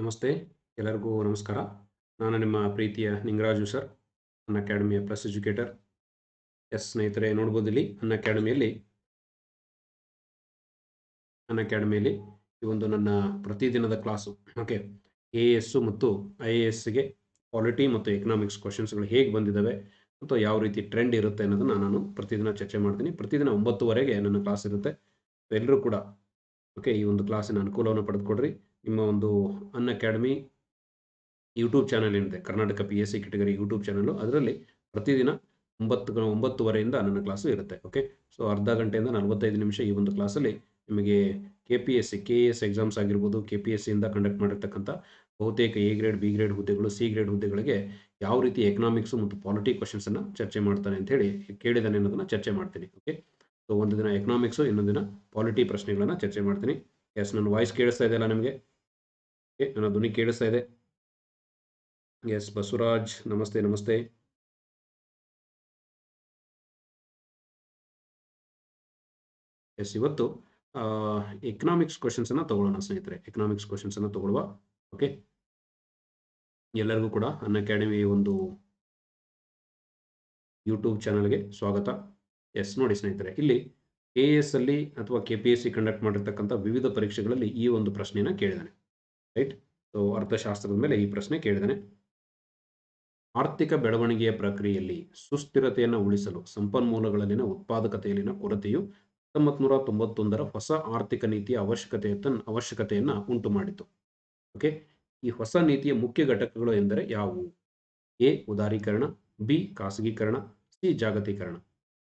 ನಮಸ್ತೆ ಎಲ್ಲರಿಗೂ ನಮಸ್ಕಾರ ನಾನು ನಿಮ್ಮ ಪ್ರೀತಿಯ ನಿಂಗರಾಜು ಸರ್ ಅನ್ ಅಕಾಡೆಮಿಯ ಪ್ಲಸ್ ಎಜುಕೇಟರ್ ಎಸ್ ಸ್ನೇಹಿತರೆ ನೋಡ್ಬೋದು ಇಲ್ಲಿ ಅನ್ ಅಕಾಡೆಮಿಯಲ್ಲಿ ಅನ್ ಅಕಾಡೆಮಿಯಲ್ಲಿ ಈ ಒಂದು ನನ್ನ ಪ್ರತಿದಿನದ ಕ್ಲಾಸು ಓಕೆ ಎ ಎಸ್ಸು ಮತ್ತು ಐ ಎ ಎಸ್ಗೆ ಪಾಲಿಟಿ ಮತ್ತು ಎಕನಾಮಿಕ್ಸ್ ಕ್ವಶನ್ಸ್ಗಳು ಹೇಗೆ ಬಂದಿದ್ದಾವೆ ಮತ್ತು ಯಾವ ರೀತಿ ಟ್ರೆಂಡ್ ಇರುತ್ತೆ ಅನ್ನೋದನ್ನ ನಾನು ಪ್ರತಿದಿನ ಚರ್ಚೆ ಮಾಡ್ತೀನಿ ಪ್ರತಿದಿನ ಒಂಬತ್ತುವರೆಗೆ ನನ್ನ ಕ್ಲಾಸ್ ಇರುತ್ತೆ ಎಲ್ಲರೂ ಕೂಡ ಓಕೆ ಈ ಒಂದು ಕ್ಲಾಸಿನ ಅನುಕೂಲವನ್ನು ಪಡೆದುಕೊಡ್ರಿ ನಿಮ್ಮ ಒಂದು ಅನ್ ಅಕಾಡೆಮಿ ಯೂಟ್ಯೂಬ್ ಚಾನಲ್ ಏನಿದೆ Karnataka P S C category YouTube channel ಅದರಲ್ಲಿ ಪ್ರತಿದಿನ ಒಂಬತ್ತು ಒಂಬತ್ತುವರೆಯಿಂದ ನನ್ನ ಕ್ಲಾಸು ಇರುತ್ತೆ ಓಕೆ ಸೊ ಅರ್ಧ ಗಂಟೆಯಿಂದ ನಲವತ್ತೈದು ನಿಮಿಷ ಈ ಒಂದು ಕ್ಲಾಸಲ್ಲಿ ನಿಮಗೆ K P S C K S exams ಆಗಿರ್ಬೋದು ಕೆ ಪಿ ಎಸ್ ಸಿಯಿಂದ ಕಂಡಕ್ಟ್ ಮಾಡಿರ್ತಕ್ಕಂಥ ಬಹುತೇಕ ಎ ಗ್ರೇಡ್ ಬಿ ಗ್ರೇಡ್ ಹುದ್ದೆಗಳು ಸಿ ಗ್ರೇಡ್ ಹುದ್ದೆಗಳಿಗೆ ಯಾವ ರೀತಿ ಎಕನಾಮಿಕ್ಸು ಮತ್ತು ಪಾಲಿಟಿ ಕ್ವಶನ್ಸನ್ನು ಚರ್ಚೆ ಮಾಡ್ತಾನೆ ಅಂತ ಹೇಳಿ ಕೇಳಿದಾನೆ ಅನ್ನೋದನ್ನು ಚರ್ಚೆ ಮಾಡ್ತೀನಿ ಓಕೆ ಸೊ ಒಂದು ದಿನ ಎಕನಾಮಿಕ್ಸು ಇನ್ನೊಂದು ದಿನ ಪಾಲಿಟಿ ಪ್ರಶ್ನೆಗಳನ್ನು ಚರ್ಚೆ ಮಾಡ್ತೀನಿ ಎಸ್ ನನ್ನ ವಾಯ್ಸ್ ಕೇಳಿಸ್ತಾ ಇದೆಯಲ್ಲ ನಿಮಗೆ ನನ್ನ ಧ್ವನಿ ಕೇಳಿಸ್ತಾ ಇದೆ ಎಸ್ ಬಸವರಾಜ್ ನಮಸ್ತೆ ನಮಸ್ತೆ ಎಸ್ ಇವತ್ತು ಎಕನಾಮಿಕ್ಸ್ ಕ್ವಶನ್ಸ್ ಅನ್ನ ತಗೊಳ್ಳೋಣ ಸ್ನೇಹಿತರೆ ಎಕನಾಮಿಕ್ಸ್ ಕ್ವಶನ್ಸ್ ಅನ್ನ ತಗೊಳ್ಳುವ ಓಕೆ ಎಲ್ಲರಿಗೂ ಕೂಡ ಅನ್ ಅಕಾಡೆಮಿ ಒಂದು ಯೂಟ್ಯೂಬ್ ಚಾನಲ್ಗೆ ಸ್ವಾಗತ ಎಸ್ ನೋಡಿ ಸ್ನೇಹಿತರೆ ಇಲ್ಲಿ ಎ ಎಸ್ ಅಲ್ಲಿ ಅಥವಾ K P S C conduct ಮಾಡಿರ್ತಕ್ಕಂಥ ವಿವಿಧ ಪರೀಕ್ಷೆಗಳಲ್ಲಿ ಈ ಒಂದು ಪ್ರಶ್ನೆಯನ್ನು ಕೇಳಿದಾನೆ ರೈಟ್ ಸೊ ಅರ್ಥಶಾಸ್ತ್ರದ ಮೇಲೆ ಈ ಪ್ರಶ್ನೆ ಕೇಳಿದಾನೆ ಆರ್ಥಿಕ ಬೆಳವಣಿಗೆಯ ಪ್ರಕ್ರಿಯೆಯಲ್ಲಿ ಸುಸ್ಥಿರತೆಯನ್ನು ಉಳಿಸಲು ಸಂಪನ್ಮೂಲಗಳಲ್ಲಿನ ಉತ್ಪಾದಕತೆಯಲ್ಲಿನ ಕೊರತೆಯು ಹತ್ತೊಂಬತ್ತು ತೊಂಬತ್ತೊಂದರ ಹೊಸ ಆರ್ಥಿಕ ನೀತಿಯ ಅವಶ್ಯಕತೆ ಅವಶ್ಯಕತೆಯನ್ನು ಉಂಟು ಮಾಡಿತು ಓಕೆ ಈ ಹೊಸ ನೀತಿಯ ಮುಖ್ಯ ಘಟಕಗಳು ಎಂದರೆ ಯಾವುವು ಎ ಉದಾರೀಕರಣ ಬಿ ಖಾಸಗೀಕರಣ ಸಿ ಜಾಗತೀಕರಣ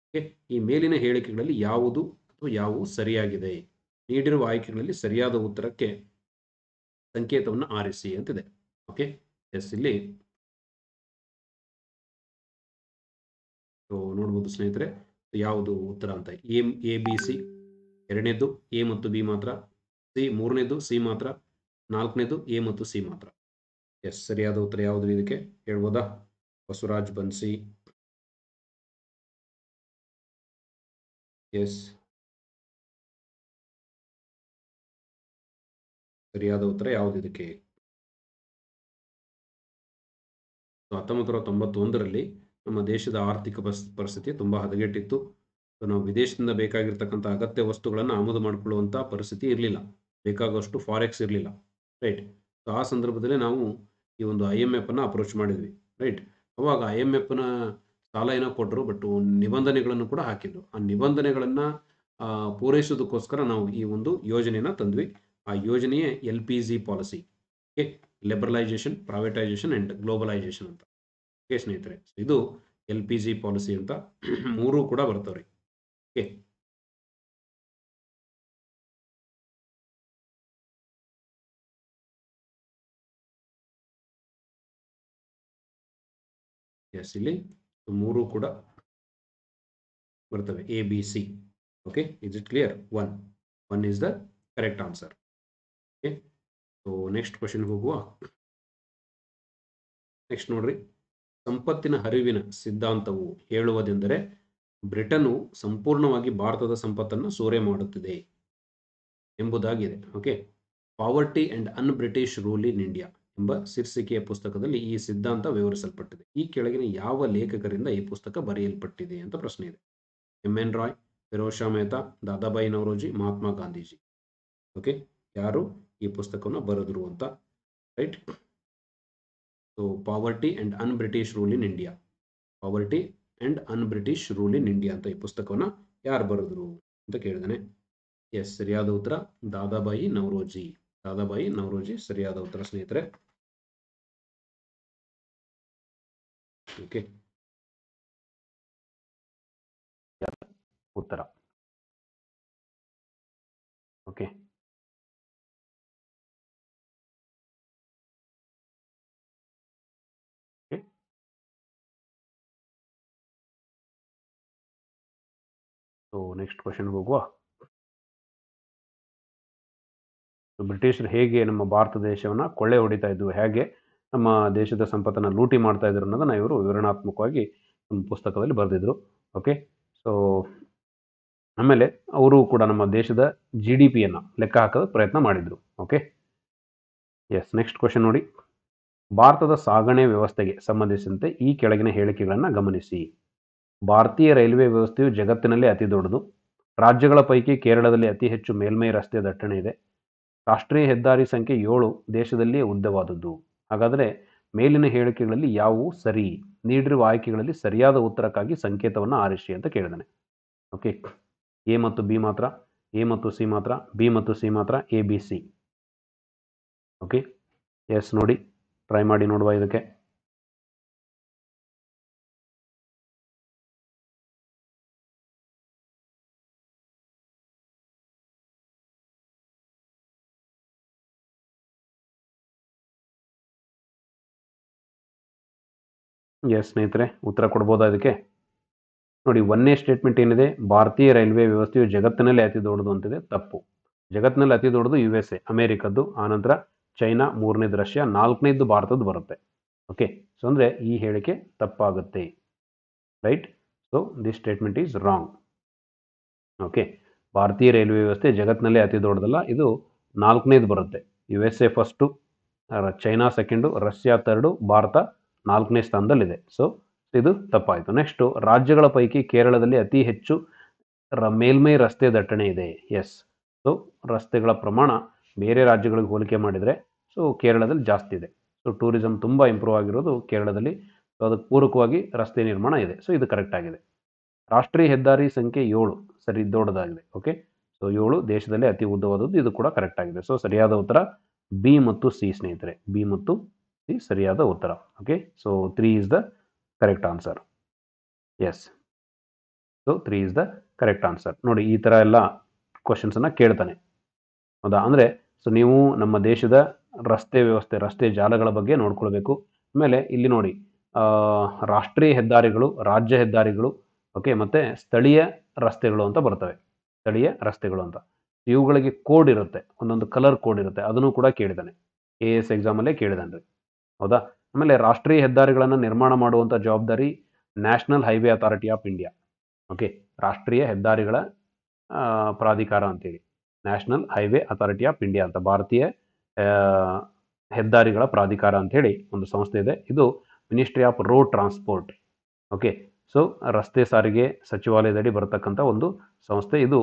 ಓಕೆ ಈ ಮೇಲಿನ ಹೇಳಿಕೆಗಳಲ್ಲಿ ಯಾವುದು ಅಥವಾ ಯಾವುವು ಸರಿಯಾಗಿದೆ ನೀಡಿರುವ ಆಯ್ಕೆಗಳಲ್ಲಿ ಸರಿಯಾದ ಉತ್ತರಕ್ಕೆ ಸಂಕೇತವನ್ನು ಆರಿಸಿ ಅಂತಿದೆ ಓಕೆ ಎಸ್ ಇಲ್ಲಿ ನೋಡ್ಬೋದು ಸ್ನೇಹಿತರೆ ಯಾವುದು ಉತ್ತರ ಅಂತ ಎಂ ಎ ಬಿ ಸಿ ಎರಡನೇದು ಎ ಮತ್ತು ಬಿ ಮಾತ್ರ ಸಿ ಮೂರನೇದು ಸಿ ಮಾತ್ರ ನಾಲ್ಕನೇದು ಎ ಮತ್ತು ಸಿ ಮಾತ್ರ ಎಸ್ ಸರಿಯಾದ ಉತ್ತರ ಯಾವುದು ಇದಕ್ಕೆ ಹೇಳ್ಬೋದಾ ಬಸವರಾಜ್ ಬನ್ಸಿ ಎಸ್ ಸರಿಯಾದ ಉತ್ತರ ಯಾವುದು ಇದಕ್ಕೆ ಹತ್ತೊಂಬತ್ತು ನೂರ ತೊಂಬತ್ತೊಂದರಲ್ಲಿ ನಮ್ಮ ದೇಶದ ಆರ್ಥಿಕ ಪರಿಸ್ಥಿತಿ ತುಂಬಾ ಹದಗೆಟ್ಟಿತ್ತು ನಾವು ವಿದೇಶದಿಂದ ಬೇಕಾಗಿರ್ತಕ್ಕಂಥ ಅಗತ್ಯ ವಸ್ತುಗಳನ್ನು ಆಮದು ಮಾಡಿಕೊಳ್ಳುವಂಥ ಪರಿಸ್ಥಿತಿ ಇರಲಿಲ್ಲ ಬೇಕಾಗುವಷ್ಟು ಫಾರೆಕ್ಸ್ ಇರಲಿಲ್ಲ ರೈಟ್ ಸೊ ಆ ಸಂದರ್ಭದಲ್ಲಿ ನಾವು ಈ ಒಂದು ಐ ಎಮ್ ಅಪ್ರೋಚ್ ಮಾಡಿದ್ವಿ ರೈಟ್ ಅವಾಗ ಐ ಎಮ್ ಎಫ್ನ ಸಾಲ ಏನೋ ಕೊಟ್ಟರು ಬಟ್ ನಿಬಂಧನೆಗಳನ್ನು ಕೂಡ ಹಾಕಿದ್ರು ಆ ನಿಬಂಧನೆಗಳನ್ನು ಪೂರೈಸೋದಕ್ಕೋಸ್ಕರ ನಾವು ಈ ಒಂದು ಯೋಜನೆಯನ್ನು ತಂದ್ವಿ ಆ ಯೋಜನೆಯೇ L P G policy okay liberalisation privatisation and globalisation ಅಂತ ಓಕೆ ಸ್ನೇಹಿತರೆ ಇದು ಎಲ್ ಪಿ ಜಿ ಪಾಲಿಸಿ ಅಂತ ಮೂರು ಕೂಡ ರೀ ಓಕೆ ಎಸ್ ಇಲ್ಲಿ ಮೂರು ಕೂಡ ಬರ್ತವೆ A B C okay is it clear one one is the correct answer okay next question ಹೋಗುವ ನೆಕ್ಸ್ಟ್ ನೋಡ್ರಿ ಸಂಪತ್ತಿನ ಹರಿವಿನ ಸಿದ್ಧಾಂತವು ಹೇಳುವುದೆಂದರೆ ಬ್ರಿಟನ್ನು ಸಂಪೂರ್ಣವಾಗಿ ಭಾರತದ ಸಂಪತ್ತನ್ನು ಸೂರೆ ಮಾಡುತ್ತಿದೆ ಎಂಬುದಾಗಿದೆ okay poverty and un British rule in India ಎಂಬ ಶೀರ್ಷಿಕೆಯ ಪುಸ್ತಕದಲ್ಲಿ ಈ ಸಿದ್ಧಾಂತ ವಿವರಿಸಲ್ಪಟ್ಟಿದೆ ಈ ಕೆಳಗಿನ ಯಾವ ಲೇಖಕರಿಂದ ಈ ಪುಸ್ತಕ ಬರೆಯಲ್ಪಟ್ಟಿದೆ ಅಂತ ಪ್ರಶ್ನೆ ಇದೆ M N Roy Firoz Mehta Mehta Dadabhai Naoroji Mahatma Gandhiji okay ಯಾರು ಈ ಪುಸ್ತಕವನ್ನು ಬರೆದ್ರು ಅಂತ right so poverty and un British rule in India poverty and un British rule in India ಅಂತ ಈ ಪುಸ್ತಕವನ್ನು ಯಾರು ಬರೆದ್ರು ಅಂತ ಕೇಳಿದಾನೆ ಎಸ್ ಸರಿಯಾದ ಉತ್ತರ ದಾದಾಬಾಯಿ ನವರೋಜಿ ದಾದಾಬಾಯಿ ನವರೋಜಿ ಸರಿಯಾದ ಉತ್ತರ ಸ್ನೇಹಿತರೆ ಓಕೆ ಉತ್ತರ ಓಕೆ ಸೊ ನೆಕ್ಸ್ಟ್ ಕ್ವಶನ್ ಹೋಗುವ ಬ್ರಿಟಿಷರು ಹೇಗೆ ನಮ್ಮ ಭಾರತ ದೇಶವನ್ನು ಕೊಳ್ಳೆ ಹೊಡಿತಾ ಇದ್ವು ಹೇಗೆ ನಮ್ಮ ದೇಶದ ಸಂಪತ್ತನ್ನು ಲೂಟಿ ಮಾಡ್ತಾ ಇದ್ರು ಅನ್ನೋದನ್ನು ಇವರು ವಿವರಣಾತ್ಮಕವಾಗಿ ನಮ್ಮ ಪುಸ್ತಕದಲ್ಲಿ ಬರೆದಿದ್ರು ಓಕೆ ಸೊ ಆಮೇಲೆ ಅವರು ಕೂಡ ನಮ್ಮ ದೇಶದ ಜಿ ಡಿ ಪಿಯನ್ನು ಲೆಕ್ಕ ಹಾಕೋದು ಪ್ರಯತ್ನ ಮಾಡಿದರು ಓಕೆ ಎಸ್ ನೆಕ್ಸ್ಟ್ ಕ್ವಶನ್ ನೋಡಿ ಭಾರತದ ಸಾಗಣೆ ವ್ಯವಸ್ಥೆಗೆ ಸಂಬಂಧಿಸಿದಂತೆ ಈ ಕೆಳಗಿನ ಹೇಳಿಕೆಗಳನ್ನು ಗಮನಿಸಿ ಭಾರತೀಯ ರೈಲ್ವೆ ವ್ಯವಸ್ಥೆಯು ಜಗತ್ತಿನಲ್ಲೇ ಅತಿ ದೊಡ್ಡದು ರಾಜ್ಯಗಳ ಪೈಕಿ ಕೇರಳದಲ್ಲಿ ಅತಿ ಹೆಚ್ಚು ಮೇಲ್ಮೈ ರಸ್ತೆ ದಟ್ಟಣೆ ಇದೆ ರಾಷ್ಟ್ರೀಯ ಹೆದ್ದಾರಿ ಸಂಖ್ಯೆ ಏಳು ದೇಶದಲ್ಲಿಯೇ ಉದ್ದವಾದದ್ದು ಹಾಗಾದರೆ ಮೇಲಿನ ಹೇಳಿಕೆಗಳಲ್ಲಿ ಯಾವುವು ಸರಿ ನೀಡಿರುವ ಆಯ್ಕೆಗಳಲ್ಲಿ ಸರಿಯಾದ ಉತ್ತರಕ್ಕಾಗಿ ಸಂಕೇತವನ್ನು ಆರಿಸಿ ಅಂತ ಕೇಳಿದಾನೆ ಓಕೆ ಎ ಮತ್ತು ಬಿ ಮಾತ್ರ ಎ ಮತ್ತು ಸಿ ಮಾತ್ರ ಬಿ ಮತ್ತು ಸಿ ಮಾತ್ರ A B C okay yes ನೋಡಿ ಟ್ರೈ ಮಾಡಿ ನೋಡುವ ಇದಕ್ಕೆ ಎಸ್ ಸ್ನೇಹಿತರೆ ಉತ್ತರ ಕೊಡ್ಬೋದಾ ಅದಕ್ಕೆ ನೋಡಿ ಒಂದೇ ಸ್ಟೇಟ್ಮೆಂಟ್ ಏನಿದೆ ಭಾರತೀಯ ರೈಲ್ವೆ ವ್ಯವಸ್ಥೆಯು ಜಗತ್ತಿನಲ್ಲೇ ಅತಿ ದೊಡ್ಡದು ಅಂತಿದೆ ತಪ್ಪು ಜಗತ್ತಿನಲ್ಲಿ ಅತಿ ದೊಡ್ಡದು ಯು ಎಸ್ ಎ ಅಮೇರಿಕದ್ದು ಆನಂತರ ಚೈನಾ ಮೂರನೇದು ರಷ್ಯಾ ನಾಲ್ಕನೇದು ಭಾರತದ್ದು ಬರುತ್ತೆ ಓಕೆ ಸೊ ಅಂದರೆ ಈ ಹೇಳಿಕೆ ತಪ್ಪಾಗುತ್ತೆ right so this statement is wrong okay ಭಾರತೀಯ ರೈಲ್ವೆ ವ್ಯವಸ್ಥೆ ಜಗತ್ತಿನಲ್ಲೇ ಅತಿ ದೊಡ್ಡದಲ್ಲ ಇದು ನಾಲ್ಕನೇದು ಬರುತ್ತೆ U S A first China second Russia third Bharat ನಾಲ್ಕನೇ ಸ್ಥಾನದಲ್ಲಿದೆ ಸೊ ಇದು ತಪ್ಪಾಯಿತು ನೆಕ್ಸ್ಟು ರಾಜ್ಯಗಳ ಪೈಕಿ ಕೇರಳದಲ್ಲಿ ಅತಿ ಹೆಚ್ಚು ರ ಮೇಲ್ಮೈ ರಸ್ತೆ ದಟ್ಟಣೆ ಇದೆ ಎಸ್ ಸೊ ರಸ್ತೆಗಳ ಪ್ರಮಾಣ ಬೇರೆ ರಾಜ್ಯಗಳಿಗೆ ಹೋಲಿಕೆ ಮಾಡಿದರೆ ಸೊ ಕೇರಳದಲ್ಲಿ ಜಾಸ್ತಿ ಇದೆ ಸೊ ಟೂರಿಸಮ್ ತುಂಬ ಇಂಪ್ರೂವ್ ಆಗಿರೋದು ಕೇರಳದಲ್ಲಿ ಸೊ ಅದಕ್ಕೆ ಪೂರಕವಾಗಿ ರಸ್ತೆ ನಿರ್ಮಾಣ ಇದೆ ಸೊ ಇದು ಕರೆಕ್ಟ್ ಆಗಿದೆ ರಾಷ್ಟ್ರೀಯ ಹೆದ್ದಾರಿ ಸಂಖ್ಯೆ ಏಳು ಸರಿ ದೊಡ್ಡದಾಗಿದೆ ಓಕೆ ಸೊ ಏಳು ದೇಶದಲ್ಲಿ ಅತಿ ಉದ್ದವಾದದ್ದು ಇದು ಕೂಡ ಕರೆಕ್ಟ್ ಆಗಿದೆ ಸೊ ಸರಿಯಾದ ಉತ್ತರ ಬಿ ಮತ್ತು ಸಿ ಸ್ನೇಹಿತರೆ ಬಿ ಮತ್ತು ದಿ ಸರಿಯಾದ ಉತ್ತರ okay so three is the correct answer yes so three is the correct answer ನೋಡಿ ಈ ಥರ ಎಲ್ಲ ಕ್ವಶನ್ಸನ್ನು ಕೇಳ್ತಾನೆ ಹೌದಾ ಅಂದರೆ ಸೊ ನೀವು ನಮ್ಮ ದೇಶದ ರಸ್ತೆ ವ್ಯವಸ್ಥೆ ರಸ್ತೆ ಜಾಲಗಳ ಬಗ್ಗೆ ನೋಡ್ಕೊಳ್ಬೇಕು ಆಮೇಲೆ ಇಲ್ಲಿ ನೋಡಿ ರಾಷ್ಟ್ರೀಯ ಹೆದ್ದಾರಿಗಳು ರಾಜ್ಯ ಹೆದ್ದಾರಿಗಳು ಓಕೆ ಮತ್ತು ಸ್ಥಳೀಯ ರಸ್ತೆಗಳು ಅಂತ ಬರ್ತವೆ ಸ್ಥಳೀಯ ರಸ್ತೆಗಳು ಅಂತ ಇವುಗಳಿಗೆ ಕೋಡ್ ಇರುತ್ತೆ ಒಂದೊಂದು ಕಲರ್ ಕೋಡ್ ಇರುತ್ತೆ ಅದನ್ನು ಕೂಡ ಕೇಳಿದಾನೆ ಎ ಎಸ್ ಎಕ್ಸಾಮಲ್ಲೇ ಕೇಳಿದಾನೆ ರೀ ಹೌದಾ ಆಮೇಲೆ ರಾಷ್ಟ್ರೀಯ ಹೆದ್ದಾರಿಗಳನ್ನು ನಿರ್ಮಾಣ ಮಾಡುವಂಥ ಜವಾಬ್ದಾರಿ national highway authority of India okay ರಾಷ್ಟ್ರೀಯ ಹೆದ್ದಾರಿಗಳ ಪ್ರಾಧಿಕಾರ ಅಂತೇಳಿ national highway authority of India ಅಂತ ಭಾರತೀಯ ಹೆದ್ದಾರಿಗಳ ಪ್ರಾಧಿಕಾರ ಅಂಥೇಳಿ ಒಂದು ಸಂಸ್ಥೆ ಇದೆ ಇದು ministry of road transport okay so ರಸ್ತೆ ಸಾರಿಗೆ ಸಚಿವಾಲಯದಡಿ ಬರತಕ್ಕಂಥ ಒಂದು ಸಂಸ್ಥೆ ಇದು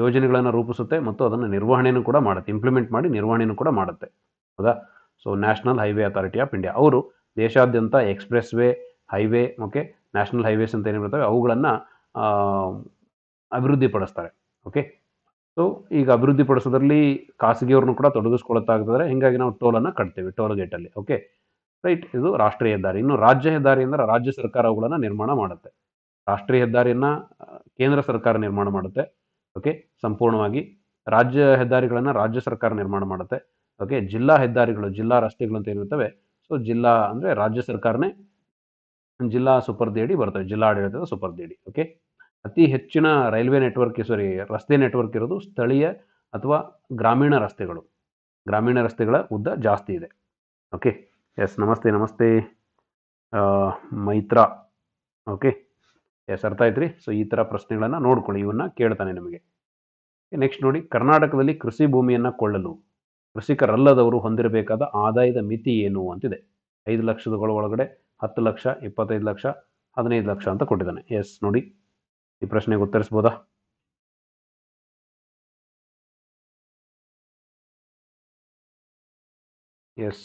ಯೋಜನೆಗಳನ್ನು ರೂಪಿಸುತ್ತೆ ಮತ್ತು ಅದನ್ನು ನಿರ್ವಹಣೆಯನ್ನು ಕೂಡ ಮಾಡುತ್ತೆ ಇಂಪ್ಲಿಮೆಂಟ್ ಮಾಡಿ ನಿರ್ವಹಣೆಯನ್ನು ಕೂಡ ಮಾಡುತ್ತೆ ಹೌದಾ so national highway authority of India ಅವರು ದೇಶಾದ್ಯಂತ expressway highway okay national highways ಅಂತ ಏನು ಬರ್ತವೆ ಅವುಗಳನ್ನು ಅಭಿವೃದ್ಧಿಪಡಿಸ್ತಾರೆ ಓಕೆ ಸೊ ಈಗ ಪಡಿಸೋದ್ರಲ್ಲಿ ಖಾಸಗಿಯವ್ರನ್ನು ಕೂಡ ತೊಡಗಿಸ್ಕೊಳತ್ತಾಗ್ತದೆ ಹೀಗಾಗಿ ನಾವು ಟೋಲನ್ನು ಕಟ್ತೇವೆ ಟೋಲ್ ಗೇಟಲ್ಲಿ ಓಕೆ ರೈಟ್ ಇದು ರಾಷ್ಟ್ರೀಯ ಹೆದ್ದಾರಿ ಇನ್ನು ರಾಜ್ಯ ಹೆದ್ದಾರಿ ಅಂದರೆ ರಾಜ್ಯ ಸರ್ಕಾರ ಅವುಗಳನ್ನು ನಿರ್ಮಾಣ ಮಾಡುತ್ತೆ ರಾಷ್ಟ್ರೀಯ ಹೆದ್ದಾರಿಯನ್ನು ಕೇಂದ್ರ ಸರ್ಕಾರ ನಿರ್ಮಾಣ ಮಾಡುತ್ತೆ ಓಕೆ ಸಂಪೂರ್ಣವಾಗಿ ರಾಜ್ಯ ಹೆದ್ದಾರಿಗಳನ್ನು ರಾಜ್ಯ ಸರ್ಕಾರ ನಿರ್ಮಾಣ ಮಾಡುತ್ತೆ ಓಕೆ ಜಿಲ್ಲಾ ಹೆದ್ದಾರಿಗಳು ಜಿಲ್ಲಾ ರಸ್ತೆಗಳು ಅಂತ ಏನಿರ್ತವೆ ಸೊ ಜಿಲ್ಲಾ ಅಂದರೆ ರಾಜ್ಯ ಸರ್ಕಾರನೇ ಜಿಲ್ಲಾ ಅಡಿ ಬರ್ತವೆ ಜಿಲ್ಲಾ ಜಿಲ್ಲಾಡಳಿತದ ಸುಪರ್ದಿಯಡಿ ಓಕೆ ಅತಿ ಹೆಚ್ಚಿನ ರೈಲ್ವೆ ನೆಟ್ವರ್ಕ್ ಸಾರಿ ರಸ್ತೆ ನೆಟ್ವರ್ಕ್ ಇರೋದು ಸ್ಥಳೀಯ ಅಥವಾ ಗ್ರಾಮೀಣ ರಸ್ತೆಗಳು ಗ್ರಾಮೀಣ ರಸ್ತೆಗಳ ಉದ್ದ ಜಾಸ್ತಿ ಇದೆ ಓಕೆ ಎಸ್ ನಮಸ್ತೆ ನಮಸ್ತೆ ಮೈತ್ರಾ ಓಕೆ ಎಸ್ ಅರ್ಥ ಆಯ್ತು ರೀ ಸೊ ಈ ಥರ ಪ್ರಶ್ನೆಗಳನ್ನು ನೋಡ್ಕೊಳ್ಳಿ ಇವನ್ನ ಕೇಳ್ತಾನೆ ನಿಮಗೆ ನೆಕ್ಸ್ಟ್ ನೋಡಿ ಕರ್ನಾಟಕದಲ್ಲಿ ಕೃಷಿ ಭೂಮಿಯನ್ನು ಕೊಳ್ಳಲು ಕೃಷಿಕರಲ್ಲದವರು ಹೊಂದಿರಬೇಕಾದ ಆದಾಯದ ಮಿತಿ ಏನು ಅಂತಿದೆ ಐದು ಲಕ್ಷದಗಳ ಒಳಗಡೆ ಹತ್ತು ಲಕ್ಷ ಇಪ್ಪತ್ತೈದು ಲಕ್ಷ ಹದಿನೈದು ಲಕ್ಷ ಅಂತ ಕೊಟ್ಟಿದ್ದಾನೆ ಎಸ್ ನೋಡಿ ಈ ಪ್ರಶ್ನೆಗೆ ಉತ್ತರಿಸ್ಬೋದಾ ಎಸ್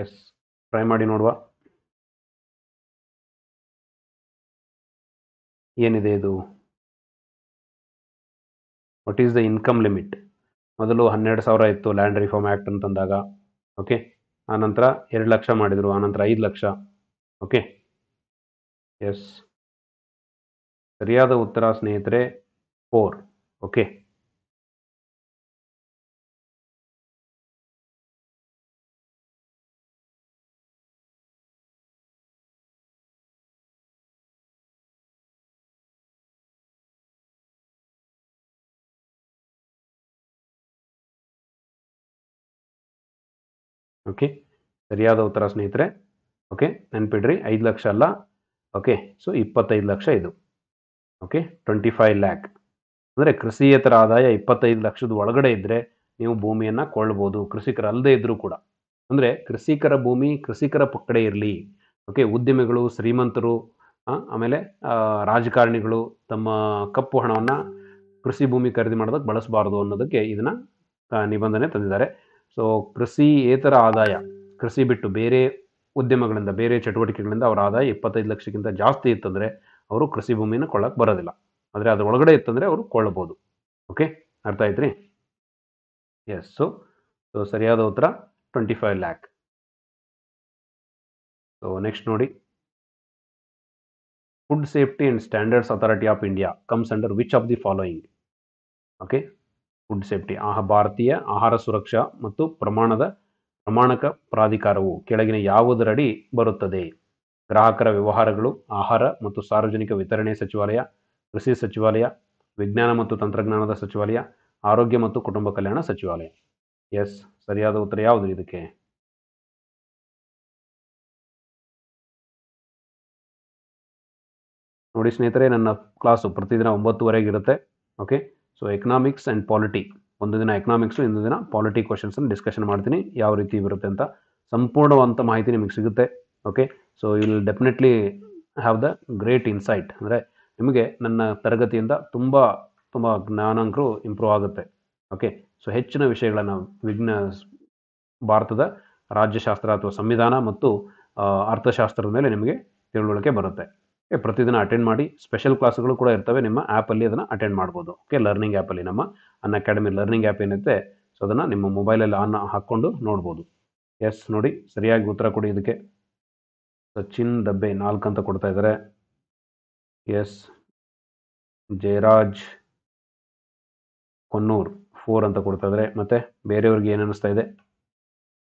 ಎಸ್ ಟ್ರೈ ಮಾಡಿ ನೋಡುವ ಏನಿದೆ ಇದು what is the income limit ಮೊದಲು ಹನ್ನೆರಡು ಸಾವಿರ ಇತ್ತು ಲ್ಯಾಂಡ್ ರಿಫಾರ್ಮ್ ಆ್ಯಕ್ಟ್ ಅಂತಂದಾಗ ಓಕೆ ಆನಂತರ ಎರಡು ಲಕ್ಷ ಮಾಡಿದರು ಆನಂತರ ಐದು ಲಕ್ಷ ಓಕೆ ಎಸ್ ಸರಿಯಾದ ಉತ್ತರ ಸ್ನೇಹಿತರೆ ಫೋರ್ ಓಕೆ ಓಕೆ ಸರಿಯಾದ ಉತ್ತರ ಸ್ನೇಹಿತರೆ ಓಕೆ ನೆನ್ಪಿಡ್ರಿ ಐದು ಲಕ್ಷ ಅಲ್ಲ ಓಕೆ ಸೊ ಇಪ್ಪತ್ತೈದು ಲಕ್ಷ ಇದು ಓಕೆ ಟ್ವೆಂಟಿ ಫೈವ್ ಲ್ಯಾಕ್ ಅಂದರೆ ಕೃಷಿಯೇತರ ಆದಾಯ ಇಪ್ಪತ್ತೈದು ಲಕ್ಷದ ಒಳಗಡೆ ಇದ್ದರೆ ನೀವು ಭೂಮಿಯನ್ನು ಕೊಳ್ಳಬಹುದು ಕೃಷಿಕರಲ್ಲದೆ ಇದ್ದರೂ ಕೂಡ ಅಂದರೆ ಕೃಷಿಕರ ಭೂಮಿ ಕೃಷಿಕರ ಪಕ್ಕಡೆ ಇರಲಿ ಓಕೆ ಉದ್ಯಮಿಗಳು ಶ್ರೀಮಂತರು ಆಮೇಲೆ ರಾಜಕಾರಣಿಗಳು ತಮ್ಮ ಕಪ್ಪು ಹಣವನ್ನು ಕೃಷಿ ಭೂಮಿ ಖರೀದಿ ಮಾಡೋದಕ್ಕೆ ಬಳಸಬಾರ್ದು ಅನ್ನೋದಕ್ಕೆ ಇದನ್ನು ನಿಬಂಧನೆ ತಂದಿದ್ದಾರೆ ಸೊ ಕೃಷಿ ಏತರ ಆದಾಯ ಕೃಷಿ ಬಿಟ್ಟು ಬೇರೆ ಉದ್ಯಮಗಳಿಂದ ಬೇರೆ ಚಟುವಟಿಕೆಗಳಿಂದ ಅವರ ಆದಾಯ ಇಪ್ಪತ್ತೈದು ಲಕ್ಷಕ್ಕಿಂತ ಜಾಸ್ತಿ ಇತ್ತಂದರೆ ಅವರು ಕೃಷಿ ಭೂಮಿನ ಕೊಳ್ಳಕ್ಕೆ ಬರೋದಿಲ್ಲ ಆದರೆ ಅದರ ಒಳಗಡೆ ಇತ್ತಂದರೆ ಅವರು ಕೊಳ್ಳಬೋದು ಓಕೆ ಅರ್ಥ ಆಯ್ತು ರೀ ಎಸ್ ಸೊ ಸೊ ಸರಿಯಾದ ಉತ್ತರ twenty five lakh so next ನೋಡಿ food safety and standards authority of India comes under which of the following okay food safety ಆಹ ಭಾರತೀಯ ಆಹಾರ ಸುರಕ್ಷಾ ಮತ್ತು ಪ್ರಮಾಣದ ಪ್ರಮಾಣಕ ಪ್ರಾಧಿಕಾರವು ಕೆಳಗಿನ ಯಾವುದರಡಿ ಬರುತ್ತದೆ ಗ್ರಾಹಕರ ವ್ಯವಹಾರಗಳು ಆಹಾರ ಮತ್ತು ಸಾರ್ವಜನಿಕ ವಿತರಣೆ ಸಚಿವಾಲಯ ಕೃಷಿ ಸಚಿವಾಲಯ ವಿಜ್ಞಾನ ಮತ್ತು ತಂತ್ರಜ್ಞಾನದ ಸಚಿವಾಲಯ ಆರೋಗ್ಯ ಮತ್ತು ಕುಟುಂಬ ಕಲ್ಯಾಣ ಸಚಿವಾಲಯ ಎಸ್ ಸರಿಯಾದ ಉತ್ತರ ಯಾವುದು ಇದಕ್ಕೆ ನೋಡಿ ಸ್ನೇಹಿತರೆ ನನ್ನ ಕ್ಲಾಸು ಪ್ರತಿದಿನ ಒಂಬತ್ತುವರೆಗೆ ಇರುತ್ತೆ okay so economics and polity ಒಂದು ದಿನ ಎಕನಾಮಿಕ್ಸು ಇಂದು ದಿನ ಪಾಲಿಟಿ ಕ್ವಶನ್ಸನ್ನು ಡಿಸ್ಕಷನ್ ಮಾಡ್ತೀನಿ ಯಾವ ರೀತಿ ಬರುತ್ತೆ ಅಂತ ಸಂಪೂರ್ಣವಂತ ಮಾಹಿತಿ ನಿಮಗೆ ಸಿಗುತ್ತೆ okay so will definitely have the great insight ಅಂದರೆ ನಿಮಗೆ ನನ್ನ ತರಗತಿಯಿಂದ ತುಂಬ ತುಂಬ ಜ್ಞಾನಾಂಕರು ಇಂಪ್ರೂವ್ ಆಗುತ್ತೆ ಓಕೆ ಸೊ ಹೆಚ್ಚಿನ ವಿಷಯಗಳನ್ನು ವಿಜ್ಞ ಭಾರತದ ರಾಜ್ಯಶಾಸ್ತ್ರ ಅಥವಾ ಸಂವಿಧಾನ ಮತ್ತು ಅರ್ಥಶಾಸ್ತ್ರದ ಮೇಲೆ ನಿಮಗೆ ತಿಳುವಳಿಕೆ ಬರುತ್ತೆ ಪ್ರತಿದಿನ ಅಟೆಂಡ್ ಮಾಡಿ ಸ್ಪೆಷಲ್ ಕ್ಲಾಸ್ಗಳು ಕೂಡ ಇರ್ತವೆ ನಿಮ್ಮ ಆ್ಯಪಲ್ಲಿ ಅದನ್ನು ಅಟೆಂಡ್ ಮಾಡ್ಬೋದು ಓಕೆ ಲರ್ನಿಂಗ್ ಆ್ಯಪಲ್ಲಿ ನಮ್ಮ ಅನ್ ಅಕಾಡೆಮಿ ಲರ್ನಿಂಗ್ ಆ್ಯಪ್ ಏನಿದೆ ಸೊ ಅದನ್ನು ನಿಮ್ಮ ಮೊಬೈಲಲ್ಲಿ ಆನ್ ಹಾಕ್ಕೊಂಡು ನೋಡ್ಬೋದು ಎಸ್ ನೋಡಿ ಸರಿಯಾಗಿ ಉತ್ತರ ಕೊಡಿ ಇದಕ್ಕೆ ಸಚಿನ್ ದಬ್ಬೆ ನಾಲ್ಕು ಅಂತ ಕೊಡ್ತಾ ಇದ್ದಾರೆ ಎಸ್ ಜಯರಾಜ್ ಕೊನ್ನೂರ್ ಫೋರ್ ಅಂತ ಕೊಡ್ತಾ ಇದ್ದಾರೆ ಮತ್ತು ಬೇರೆಯವ್ರಿಗೆ ಏನು ಅನ್ನಿಸ್ತಾ ಇದೆ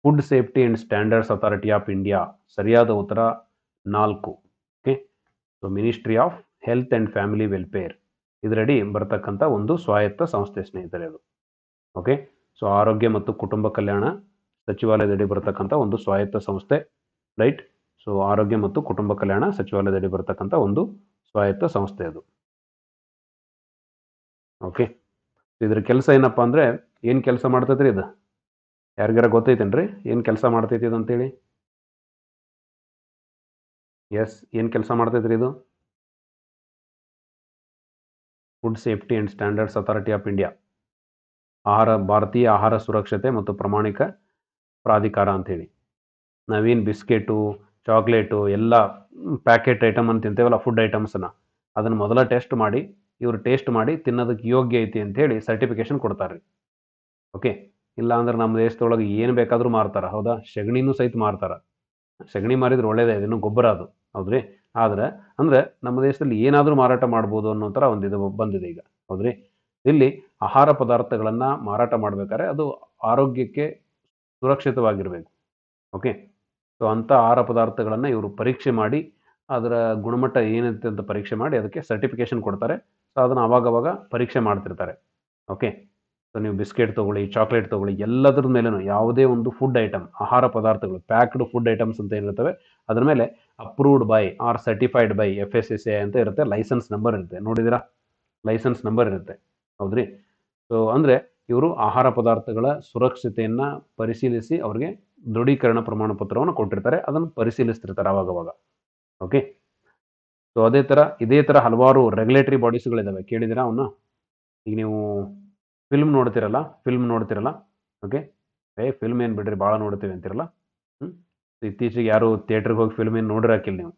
food safety and standards authority of India ಸರಿಯಾದ ಉತ್ತರ ನಾಲ್ಕು so ministry of health and family welfare ಇದರಡಿ ಬರತಕ್ಕಂಥ ಒಂದು ಸ್ವಾಯತ್ತ ಸಂಸ್ಥೆ ಸ್ನೇಹಿತರೆ ಅದು ಓಕೆ ಸೊ ಆರೋಗ್ಯ ಮತ್ತು ಕುಟುಂಬ ಕಲ್ಯಾಣ ಸಚಿವಾಲಯದಡಿ ಬರತಕ್ಕಂಥ ಒಂದು ಸ್ವಾಯತ್ತ ಸಂಸ್ಥೆ ರೈಟ್ ಸೊ ಆರೋಗ್ಯ ಮತ್ತು ಕುಟುಂಬ ಕಲ್ಯಾಣ ಸಚಿವಾಲಯದಡಿ ಬರತಕ್ಕಂಥ ಒಂದು ಸ್ವಾಯತ್ತ ಸಂಸ್ಥೆ ಅದು ಓಕೆ ಇದ್ರ ಕೆಲಸ ಏನಪ್ಪ ಅಂದರೆ ಏನು ಕೆಲಸ ಮಾಡ್ತೈತ್ರಿ ಇದು ಯಾರಿಗಾರ ಗೊತ್ತೈತೇನ್ರಿ ಏನು ಕೆಲಸ ಮಾಡ್ತೈತಿ ಅಂತೇಳಿ ಎಸ್ ಏನು ಕೆಲಸ ಮಾಡ್ತೈತ್ರಿ ಇದು food safety and standards authority of India ಆಹಾರ ಭಾರತೀಯ ಆಹಾರ ಸುರಕ್ಷತೆ ಮತ್ತು ಪ್ರಮಾಣಿಕ ಪ್ರಾಧಿಕಾರ ಅಂಥೇಳಿ ನಾವೇನು ಬಿಸ್ಕೆಟು ಚಾಕ್ಲೇಟು ಎಲ್ಲ ಪ್ಯಾಕೆಟ್ ಐಟಮ್ ಅಂತ ತಿಂತೇವಲ್ಲ ಫುಡ್ ಐಟಮ್ಸನ್ನು ಅದನ್ನು ಮೊದಲ ಟೆಸ್ಟ್ ಮಾಡಿ ಇವರು ಟೇಸ್ಟ್ ಮಾಡಿ ತಿನ್ನೋದಕ್ಕೆ ಯೋಗ್ಯ ಐತಿ ಅಂಥೇಳಿ ಸರ್ಟಿಫಿಕೇಷನ್ ಕೊಡ್ತಾರೆ ರೀ ಓಕೆ ಇಲ್ಲಾಂದ್ರೆ ನಮ್ಮ ದೇಶದೊಳಗೆ ಏನು ಬೇಕಾದರೂ ಮಾರ್ತಾರೆ ಹೌದಾ ಸೆಗಣಿನೂ ಸಹಿತ ಮಾರ್ತಾರೆ ಸಗಣಿ ಮಾರಿದ್ರೆ ಒಳ್ಳೇದೇ ಇದನ್ನು ಗೊಬ್ಬರ ಅದು ಹೌದ್ರಿ ಆದ್ರೆ ಅಂದ್ರೆ ನಮ್ಮ ದೇಶದಲ್ಲಿ ಏನಾದರೂ ಮಾರಾಟ ಮಾಡ್ಬೋದು ಅನ್ನೋ ಥರ ಒಂದು ಇದು ಬಂದಿದೆ ಈಗ ಹೌದ್ರಿ ಇಲ್ಲಿ ಆಹಾರ ಪದಾರ್ಥಗಳನ್ನು ಮಾರಾಟ ಮಾಡ್ಬೇಕಾದ್ರೆ ಅದು ಆರೋಗ್ಯಕ್ಕೆ ಸುರಕ್ಷಿತವಾಗಿರಬೇಕು ಓಕೆ ಸೊ ಅಂಥ ಆಹಾರ ಪದಾರ್ಥಗಳನ್ನು ಇವರು ಪರೀಕ್ಷೆ ಮಾಡಿ ಅದರ ಗುಣಮಟ್ಟ ಏನಂತೆ ಅಂತ ಪರೀಕ್ಷೆ ಮಾಡಿ ಅದಕ್ಕೆ ಸರ್ಟಿಫಿಕೇಶನ್ ಕೊಡ್ತಾರೆ ಸೊ ಅದನ್ನು ಅವಾಗವಾಗ ಪರೀಕ್ಷೆ ಮಾಡ್ತಿರ್ತಾರೆ ಓಕೆ ಸೊ ನೀವು ಬಿಸ್ಕೆಟ್ ತೊಗೊಳ್ಳಿ ಚಾಕ್ಲೇಟ್ ತೊಗೊಳ್ಳಿ ಎಲ್ಲದ್ರ ಮೇಲೂ ಯಾವುದೇ ಒಂದು ಫುಡ್ ಐಟಮ್ ಆಹಾರ ಪದಾರ್ಥಗಳು ಪ್ಯಾಕ್ಡ್ ಫುಡ್ ಐಟಮ್ಸ್ ಅಂತ ಏನಿರ್ತವೆ ಅದ್ರ ಮೇಲೆ approved by or certified by F S S A ಅಂತ ಇರುತ್ತೆ ಲೈಸೆನ್ಸ್ ನಂಬರ್ ಇರುತ್ತೆ ನೋಡಿದಿರಾ ಲೈಸೆನ್ಸ್ ನಂಬರ್ ಇರುತ್ತೆ ಹೌದ್ರಿ ಸೊ ಅಂದರೆ ಇವರು ಆಹಾರ ಪದಾರ್ಥಗಳ ಸುರಕ್ಷತೆಯನ್ನು ಪರಿಶೀಲಿಸಿ ಅವ್ರಿಗೆ ದೃಢೀಕರಣ ಪ್ರಮಾಣ ಪತ್ರವನ್ನು ಕೊಟ್ಟಿರ್ತಾರೆ ಅದನ್ನು ಪರಿಶೀಲಿಸ್ತಿರ್ತಾರೆ ಅವಾಗವಾಗ ಓಕೆ ಸೊ ಅದೇ ಥರ ಇದೇ ಥರ ಹಲವಾರು ರೆಗ್ಯುಲೇಟರಿ ಬಾಡೀಸ್ಗಳಿದ್ದಾವೆ ಕೇಳಿದಿರಾ ಅವನ್ನ ಈಗ ನೀವು ಫಿಲ್ಮ್ ನೋಡ್ತಿರಲ್ಲ ಫಿಲ್ಮ್ ನೋಡ್ತಿರಲ್ಲ ಓಕೆ ಏ ಫಿಲ್ಮ್ ಏನು ಬಿಡ್ರಿ ಭಾಳ ನೋಡ್ತೀವಿ ಅಂತಿರಲ್ಲ ಹ್ಞೂ ಇತ್ತೀಚೆಗೆ ಯಾರೂ ಥಿಯೇಟ್ರಿಗೆ ಹೋಗಿ ಫಿಲ್ಮ್ ಏನು ನೋಡಿರಾಕಿಲ್ಲ ನೀವು